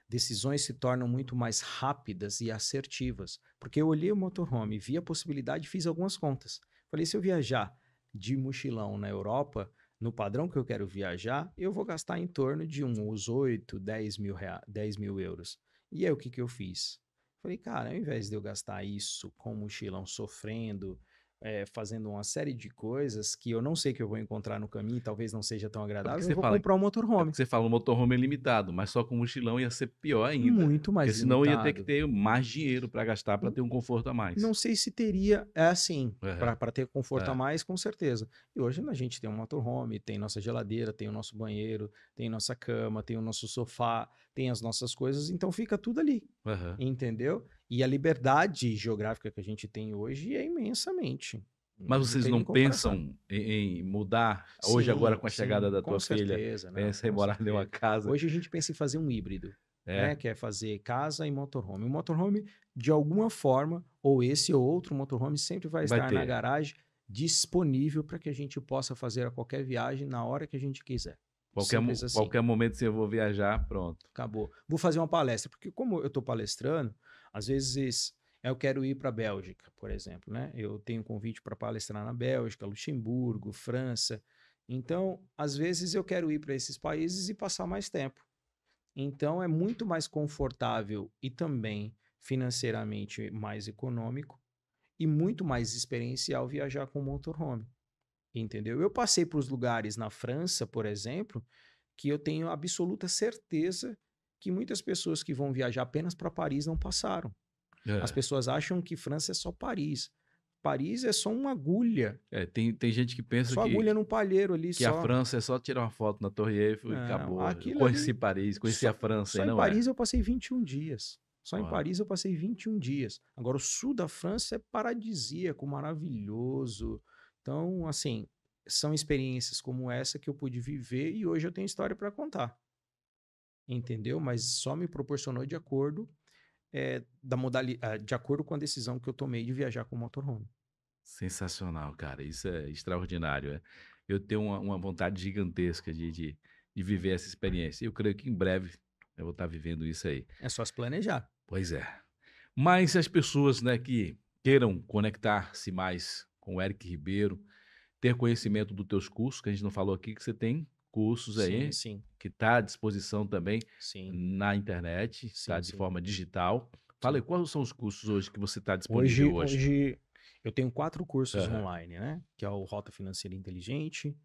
S2: Decisões se tornam muito mais rápidas e assertivas. Porque eu olhei o motorhome, vi a possibilidade e fiz algumas contas. Falei, se eu viajar de mochilão na Europa, no padrão que eu quero viajar, eu vou gastar em torno de uns 8, 10 mil, rea... 10 mil euros. E aí o que, que eu fiz? Falei, cara, ao invés de eu gastar isso com o mochilão sofrendo, é, fazendo uma série de coisas que eu não sei que eu vou encontrar no caminho, talvez não seja tão é agradável, você eu vou fala, comprar
S1: um motorhome. É você fala um motorhome é limitado, mas só com mochilão ia ser pior ainda. Muito mais porque limitado. senão ia ter que ter mais dinheiro para gastar para hum, ter um conforto a mais. Não
S2: sei se teria, é assim, uhum. para ter conforto a é. mais, com certeza. E hoje a gente tem um motorhome, tem nossa geladeira, tem o nosso banheiro, tem nossa cama, tem o nosso sofá, tem as nossas coisas, então fica tudo ali, uhum. entendeu? E a liberdade geográfica que a gente tem hoje é imensamente. Né, Mas vocês não, não pensam
S1: em, mudar hoje, sim, agora com a chegada sim, da tua certeza, filha? Né? Pensa em morar em uma casa. Hoje a gente pensa em fazer um híbrido. É. Né?
S2: Que é fazer casa e motorhome. O motorhome, de alguma forma, ou esse ou outro motorhome, sempre vai, vai estar ter. na garagem disponível para que a gente possa fazer a qualquer viagem na hora que a gente quiser. Qualquer, assim. qualquer
S1: momento se eu vou viajar, pronto.
S2: Acabou. Vou fazer uma palestra, porque como eu estou palestrando, às vezes eu quero ir para a Bélgica, por exemplo, né? Eu tenho um convite para palestrar na Bélgica, Luxemburgo, França. Então, às vezes eu quero ir para esses países e passar mais tempo. Então, é muito mais confortável e também financeiramente mais econômico e muito mais experiencial viajar com motorhome entendeu? Eu passei para os lugares na França, por exemplo, que eu tenho absoluta certeza que muitas pessoas que vão viajar apenas para Paris não passaram. É. As pessoas acham que França é só Paris. Paris é só uma agulha.
S1: É, tem, tem gente que pensa só que... Só agulha num
S2: palheiro ali, Que só. a França
S1: é só tirar uma foto na Torre Eiffel não, e acabou. Conheci ali, Paris, conheci só, a França. Só em Paris é.
S2: eu passei 21 dias. Só Uau. em Paris eu passei 21 dias. Agora, o sul da França é paradisíaco, maravilhoso. Então, assim, são experiências como essa que eu pude viver e hoje eu tenho história para contar. Entendeu? Mas só me proporcionou de acordo é, da modalidade, ah, de acordo com a decisão que eu tomei de viajar com o motorhome.
S1: Sensacional, cara. Isso é extraordinário. É? Eu tenho uma, uma vontade gigantesca de, de, de, viver essa experiência. Eu creio que em breve eu vou estar vivendo isso aí.
S2: É só se planejar.
S1: Pois é. Mas as pessoas né, que queiram conectar-se mais com o Eric Ribeiro, ter conhecimento dos teus cursos, que a gente não falou aqui, que você tem cursos aí, sim, sim. que está à disposição também sim. na internet, está de forma digital. Falei, quais são os cursos hoje que você está disponível hoje? Hoje,
S2: hoje eu tenho quatro cursos uhum. online, né?
S1: Que é o Rota Financeira
S2: Inteligente,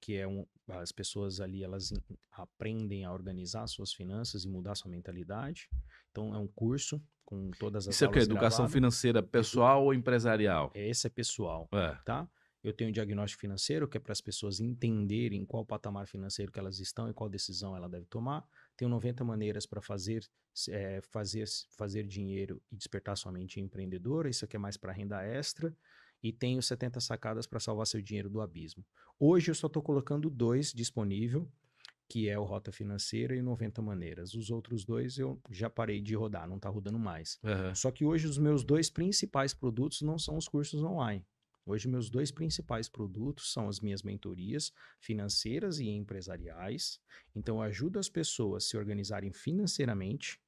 S2: que é um, as pessoas ali elas aprendem a organizar suas finanças e mudar sua mentalidade. Então é um curso com todas as Isso é o que? Educação gravadas.
S1: financeira pessoal
S2: ou empresarial? É, esse é pessoal, é. tá? Eu tenho um diagnóstico financeiro, que é para as pessoas entenderem qual patamar financeiro que elas estão e qual decisão ela deve tomar. Tenho 90 maneiras para fazer, é, fazer, fazer dinheiro e despertar sua mente empreendedora. Isso aqui é mais para renda extra. E tenho 70 sacadas para salvar seu dinheiro do abismo. Hoje eu só estou colocando dois disponível que é o Rota Financeira e 90 Maneiras. Os outros dois eu já parei de rodar, não está rodando mais. Uhum. Só que hoje os meus dois principais produtos não são os cursos online. Hoje meus dois principais produtos são as minhas mentorias financeiras e empresariais. Então eu ajudo as pessoas a se organizarem financeiramente,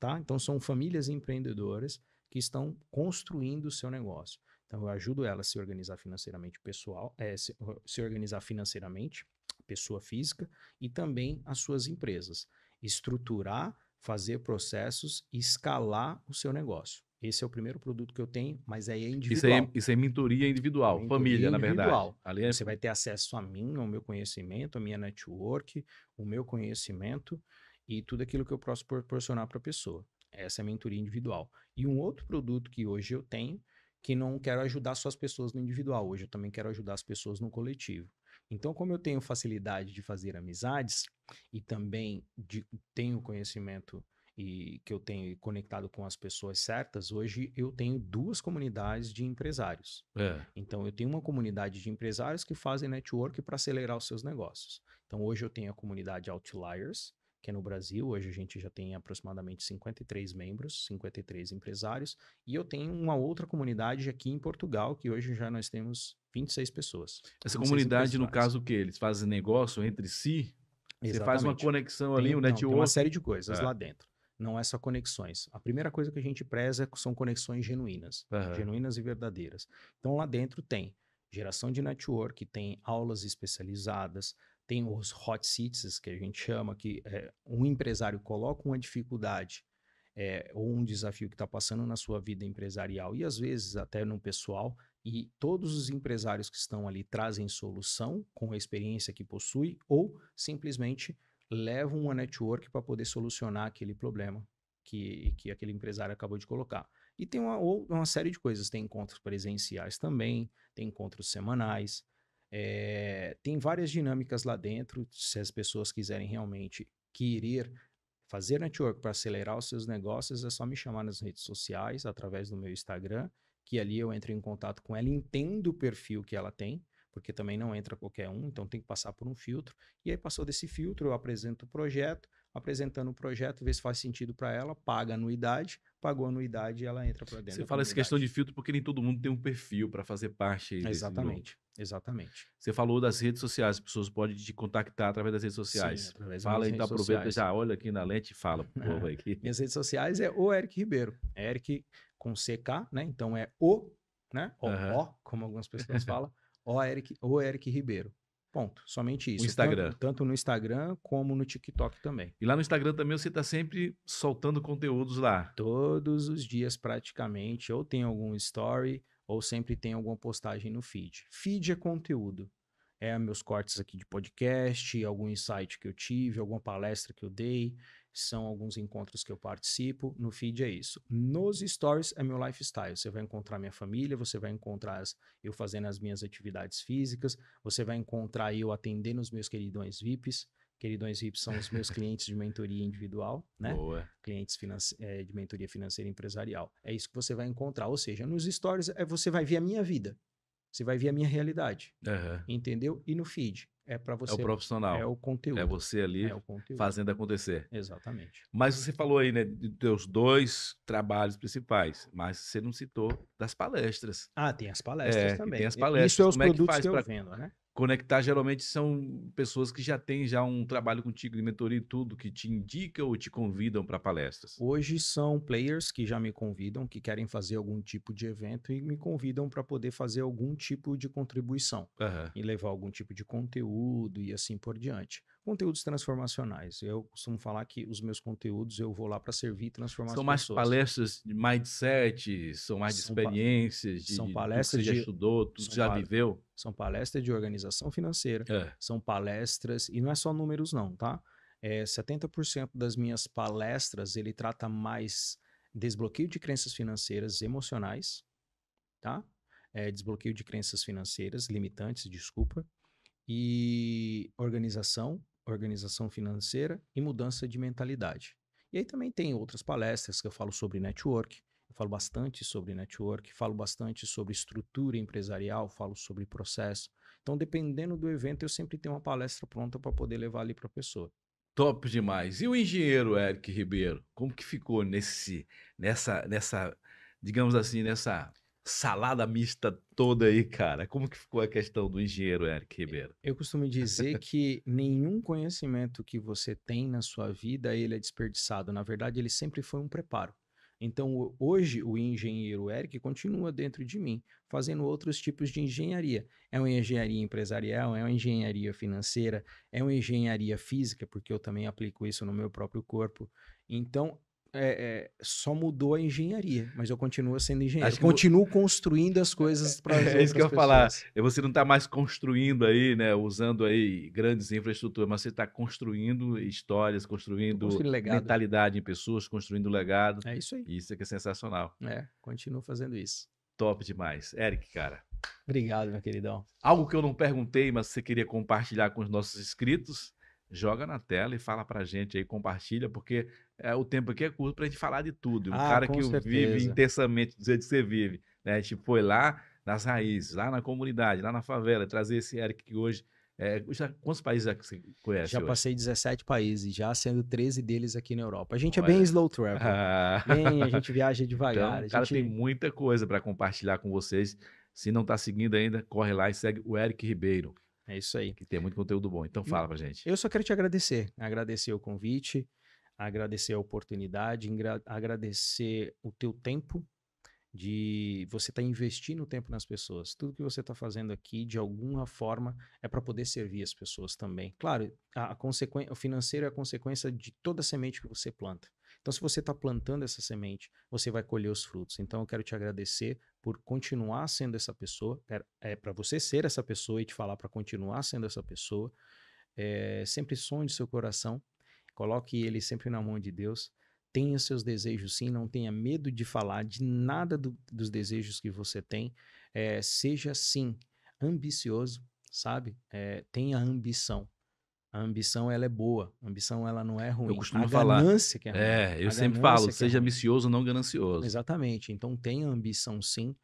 S2: tá? Então são famílias empreendedoras que estão construindo o seu negócio. Então eu ajudo elas a se organizar financeiramente pessoal, é, se, se organizar financeiramente pessoa física, e também as suas empresas. Estruturar, fazer processos e escalar o seu negócio. Esse é o primeiro produto que eu tenho, mas aí é individual. Isso é,
S1: isso é mentoria individual, mentoria família, individual.
S2: na verdade. É Você vai ter acesso a mim, ao meu conhecimento, à minha network, o meu conhecimento e tudo aquilo que eu posso proporcionar para a pessoa. Essa é a mentoria individual. E um outro produto que hoje eu tenho, que não quero ajudar só as pessoas no individual, hoje eu também quero ajudar as pessoas no coletivo. Então, como eu tenho facilidade de fazer amizades e também de, tenho conhecimento e que eu tenho conectado com as pessoas certas, hoje eu tenho duas comunidades de empresários. É. Então eu tenho uma comunidade de empresários que fazem network para acelerar os seus negócios. Então hoje eu tenho a comunidade Outliers, que é no Brasil. Hoje a gente já tem aproximadamente 53 membros, 53 empresários, e eu tenho uma outra comunidade aqui em Portugal, que hoje já nós temos 26 pessoas. Essa comunidade, no caso,
S1: o que? Eles fazem negócio entre si? Exatamente. Você faz uma conexão tem, ali, o não, network? Tem uma série de coisas é. lá
S2: dentro. Não é só conexões. A primeira coisa que a gente preza é são conexões genuínas, uhum. genuínas e verdadeiras. Então lá dentro tem geração de network, tem aulas especializadas, tem os hot seats, que a gente chama, que é, um empresário coloca uma dificuldade é, ou um desafio que está passando na sua vida empresarial e às vezes até no pessoal, e todos os empresários que estão ali trazem solução com a experiência que possui ou simplesmente levam uma network para poder solucionar aquele problema que, que aquele empresário acabou de colocar. E tem uma, uma série de coisas, tem encontros presenciais também, tem encontros semanais, é, tem várias dinâmicas lá dentro. Se as pessoas quiserem realmente querer fazer network para acelerar os seus negócios, é só me chamar nas redes sociais, através do meu Instagram, que ali eu entro em contato com ela, entendo o perfil que ela tem, porque também não entra qualquer um, então tem que passar por um filtro. E aí passou desse filtro, eu apresento o projeto, apresentando o projeto, vê se faz sentido para ela, paga anuidade, pagou anuidade e ela entra para dentro. Você fala essa questão
S1: de filtro porque nem todo mundo tem um perfil para fazer parte. Exatamente, exatamente. Você falou das redes sociais, as pessoas podem te contactar através das redes sociais. Sim, através fala então aproveita sociais. já olha aqui na lente e fala
S2: pro povo aí. Minhas redes sociais é o Eric Ribeiro, Eric com CK, né? Então é o, né? O, o como algumas pessoas falam, o Eric, o Eric Ribeiro. Ponto. Somente isso. O Instagram. Tanto, tanto, no Instagram como no TikTok também.
S1: E lá no Instagram também você está
S2: sempre soltando conteúdos lá. Todos os dias, praticamente, ou tem algum story, ou sempre tem alguma postagem no feed. Feed é conteúdo. É meus cortes aqui de podcast, algum insight que eu tive, alguma palestra que eu dei são alguns encontros que eu participo. No feed é isso. Nos stories é meu lifestyle. Você vai encontrar minha família, você vai encontrar eu fazendo as minhas atividades físicas, você vai encontrar eu atendendo os meus queridões VIPs. Queridões VIPs são os meus clientes de mentoria individual, né? Boa. Clientes é, de mentoria financeira e empresarial. É isso que você vai encontrar. Ou seja, nos stories é, você vai ver a minha vida. Você vai ver a minha realidade. Uhum. Entendeu? E no feed. É para você. É o profissional. É o conteúdo. É você ali é fazendo acontecer. Exatamente.
S1: Mas você falou aí, né, dos teus dois trabalhos principais, mas você não citou das palestras. Ah, tem as palestras é, também. Tem as palestras. Isso é os Como produtos é que, que eu pra... vendo, né? conectar geralmente são pessoas que já têm já um trabalho contigo de mentoria e tudo, que te indicam ou te convidam para palestras?
S2: Hoje são players que já me convidam, que querem fazer algum tipo de evento e me convidam para poder fazer algum tipo de contribuição uhum. e levar algum tipo de conteúdo e assim por diante. Conteúdos transformacionais. Eu costumo falar que os meus conteúdos eu vou lá para servir e transformar São mais pessoas. palestras
S1: de mindset, são mais de experiências, de, são palestras de, de, já estudou, tudo que já viveu.
S2: São palestras de organização financeira, é. são palestras, e não é só números não, tá? É, 70% das minhas palestras ele trata mais desbloqueio de crenças financeiras emocionais, tá? É, desbloqueio de crenças financeiras limitantes, desculpa, e organização organização financeira e mudança de mentalidade. E aí também tem outras palestras que eu falo sobre network, eu falo bastante sobre network, falo bastante sobre estrutura empresarial, falo sobre processo. Então, dependendo do evento, eu sempre tenho uma palestra pronta para poder levar ali para a pessoa.
S1: Top demais. E o engenheiro Eric Ribeiro, como que ficou nesse nessa nessa digamos assim, nessa salada mista toda aí, cara. Como que ficou a questão do engenheiro Eric Ribeiro?
S2: Eu costumo dizer que nenhum conhecimento que você tem na sua vida, ele é desperdiçado. Na verdade, ele sempre foi um preparo. Então, hoje, o engenheiro Eric continua dentro de mim, fazendo outros tipos de engenharia. É uma engenharia empresarial, é uma engenharia financeira, é uma engenharia física, porque eu também aplico isso no meu próprio corpo. Então, é, é, só mudou a engenharia, mas eu continuo sendo engenheiro. Acho continuo eu... construindo as coisas para É isso que eu ia falar.
S1: Você não está mais construindo aí, né? Usando aí grandes infraestruturas, mas você está construindo histórias, construindo mentalidade em pessoas, construindo legado. É isso aí. Isso é que é sensacional. É, continuo fazendo isso. Top demais. Eric, cara.
S2: Obrigado, meu queridão.
S1: Algo que eu não perguntei, mas você queria compartilhar com os nossos inscritos joga na tela e fala pra gente aí, compartilha, porque é, o tempo aqui é curto pra gente falar de tudo. Um ah, cara que certeza. vive intensamente do jeito que você vive. Né? A gente foi lá nas raízes, lá na comunidade, lá na favela, trazer esse Eric que hoje. É, já, quantos países já é você conhece? Já hoje? passei
S2: 17 países, já sendo 13 deles aqui na Europa. A gente Olha. é bem slow travel. Ah. Bem, a gente viaja devagar. Então, cara, gente... tem
S1: muita coisa para compartilhar com vocês. Se não está seguindo ainda, corre lá e segue o Eric Ribeiro. É isso aí. Que tem muito conteúdo bom. Então hum, fala pra gente.
S2: Eu só quero te agradecer. Agradecer o convite, agradecer a oportunidade, agradecer o teu tempo de você estar tá investindo tempo nas pessoas. Tudo que você está fazendo aqui, de alguma forma, é para poder servir as pessoas também. Claro, a, a consequência, o financeiro é a consequência de toda semente que você planta. Então, se você está plantando essa semente, você vai colher os frutos. Então, eu quero te agradecer, por continuar sendo essa pessoa, é, é para você ser essa pessoa e te falar para continuar sendo essa pessoa. É, sempre sonhe seu coração, coloque ele sempre na mão de Deus. Tenha seus desejos sim, não tenha medo de falar de nada do, dos desejos que você tem. É, seja sim ambicioso, sabe? É, tenha ambição. A ambição ela é boa, a ambição ela não é ruim. Eu costumo a falar. ganância que é ruim. É, eu a sempre falo, é seja é ambicioso ou não ganancioso. Exatamente. Então tenha ambição sim,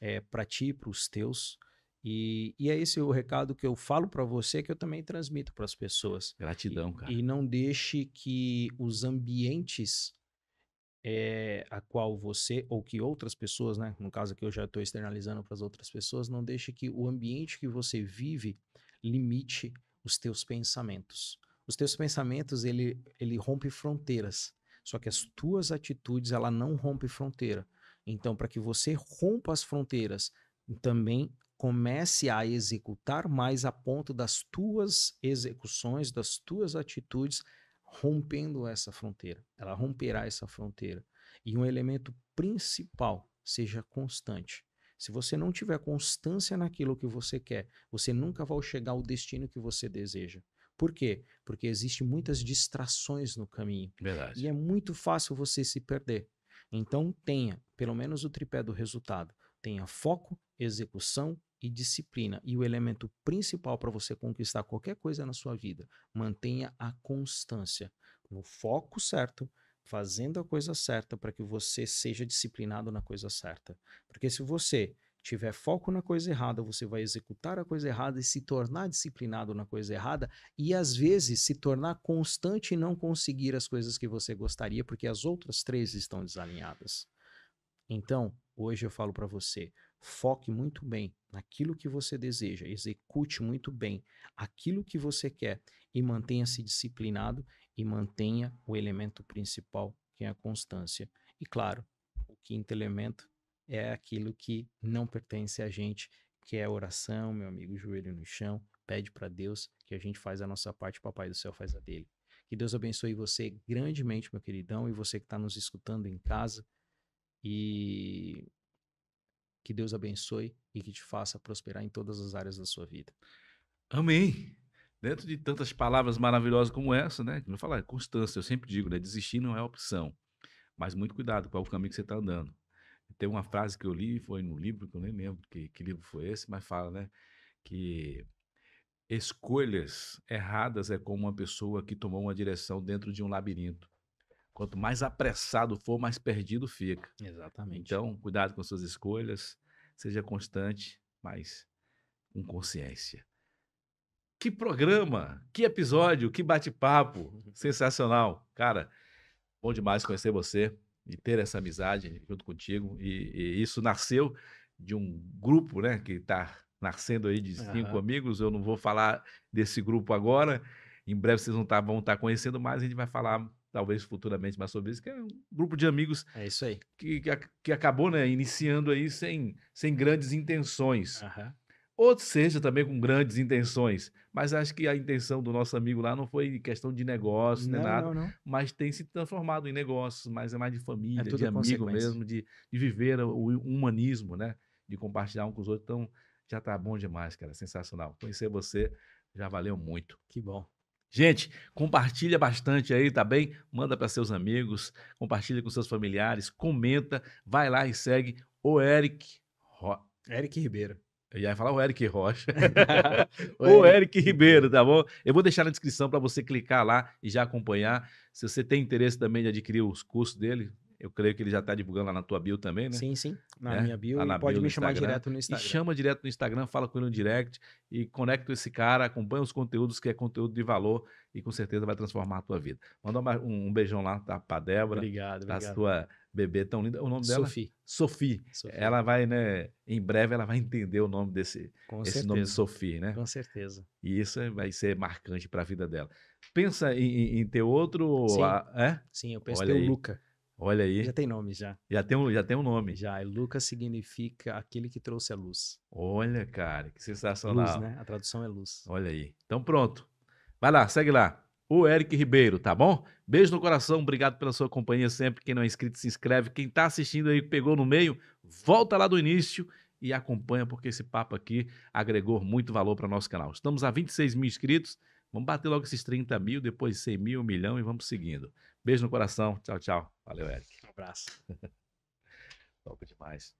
S2: é, eh, para ti, para os teus. E, e é esse o recado que eu falo para você, que eu também transmito para as pessoas. Gratidão, e, cara. E não deixe que os ambientes é, a qual você ou que outras pessoas, né? No caso aqui eu já estou externalizando para as outras pessoas, não deixe que o ambiente que você vive limite os teus pensamentos. Os teus pensamentos, ele, ele rompe fronteiras. Só que as tuas atitudes, ela não rompe fronteira. Então, para que você rompa as fronteiras, também comece a executar mais a ponto das tuas execuções, das tuas atitudes, rompendo essa fronteira. Ela romperá essa fronteira. E um elemento principal, seja constante. Se você não tiver constância naquilo que você quer, você nunca vai chegar ao destino que você deseja. Por quê? Porque existem muitas distrações no caminho. Verdade. E é muito fácil você se perder. Então tenha, pelo menos o tripé do resultado. Tenha foco, execução e disciplina. E o elemento principal para você conquistar qualquer coisa na sua vida, mantenha a constância no foco certo, fazendo a coisa certa para que você seja disciplinado na coisa certa. Porque se você tiver foco na coisa errada, você vai executar a coisa errada e se tornar disciplinado na coisa errada e às vezes se tornar constante e não conseguir as coisas que você gostaria porque as outras três estão desalinhadas. Então, hoje eu falo para você, foque muito bem naquilo que você deseja, execute muito bem aquilo que você quer e mantenha-se disciplinado e mantenha o elemento principal, que é a constância. E claro, o quinto elemento é aquilo que não pertence a gente, que é a oração, meu amigo, joelho no chão, pede para Deus que a gente faz a nossa parte, papai do céu faz a dele. Que Deus abençoe você grandemente, meu queridão, e você que está nos escutando em casa. E que
S1: Deus abençoe e que te faça prosperar em todas as áreas da sua vida. Amém dentro de tantas palavras maravilhosas como essa, né? Como eu falar, é constância, eu sempre digo, né? Desistir não é opção. Mas muito cuidado com o caminho que você está andando. Tem uma frase que eu li, foi num livro que eu nem lembro que, que livro foi esse, mas fala, né? Que escolhas erradas é como uma pessoa que tomou uma direção dentro de um labirinto. Quanto mais apressado for, mais perdido fica. Exatamente. Então, cuidado com suas escolhas, seja constante, mas com consciência. Que programa, que episódio, que bate-papo. Sensacional. Cara, bom demais conhecer você e ter essa amizade junto contigo. E, e isso nasceu de um grupo, né, que está nascendo aí de cinco uhum. amigos. Eu não vou falar desse grupo agora. Em breve vocês vão estar tá, tá conhecendo mais. A gente vai falar, talvez futuramente, mais sobre isso, que é um grupo de amigos. É isso aí. Que, que, que acabou, né, iniciando aí sem, sem grandes intenções. Uhum ou seja também com grandes intenções. Mas acho que a intenção do nosso amigo lá não foi questão de negócio, nem não, nada. Não, não. Mas tem se transformado em negócios, mas é mais de é família, é de amigo mesmo, de, de viver o, humanismo, né? De compartilhar um com os outros. Então, já tá bom demais, cara. Sensacional. Conhecer você já valeu muito. Que bom. Gente, compartilha bastante aí, tá bem? Manda para seus amigos, compartilha com seus familiares, comenta, vai lá e segue o Eric Ro... Eric Ribeiro. Eu ia falar o Eric Rocha. o Eric Ribeiro, tá bom? Eu vou deixar na descrição para você clicar lá e já acompanhar. Se você tem interesse também de adquirir os cursos dele, eu creio que ele já está divulgando lá na tua bio também, né? Sim, sim. Na é? minha bio. pode bio me chamar Instagram. direto no Instagram. E chama direto no Instagram, fala com ele no direct e conecta esse cara, acompanha os conteúdos, que é conteúdo de valor e com certeza vai transformar a tua vida. Manda um, um beijão lá tá, para Débora. Obrigado, tá obrigado. A sua bebê tão linda. O nome dela? Sophie. Sophie. Sophie. Ela vai, né? Em breve ela vai entender o nome desse com esse certeza. nome de Sophie, né? Com certeza. E isso vai ser marcante para a vida dela. Pensa em, em ter outro. Sim, a, é? Sim eu penso em ter o Luca. Olha aí. Já tem nome, já. Já tem um, já tem um nome. Já, e é Lucas significa aquele que trouxe a luz. Olha, cara, que sensacional. Luz, né? A tradução é luz. Olha aí. Então pronto. Vai lá, segue lá. O Eric Ribeiro, tá bom? Beijo no coração, obrigado pela sua companhia sempre. Quem não é inscrito, se inscreve. Quem tá assistindo aí, pegou no meio, volta lá do início e acompanha, porque esse papo aqui agregou muito valor para nosso canal. Estamos a 26 mil inscritos. Vamos bater logo esses 30 mil, depois 100 mil, 1 milhão e vamos seguindo. Beijo no coração. Tchau, tchau. Valeu, Eric. Um abraço. Top demais.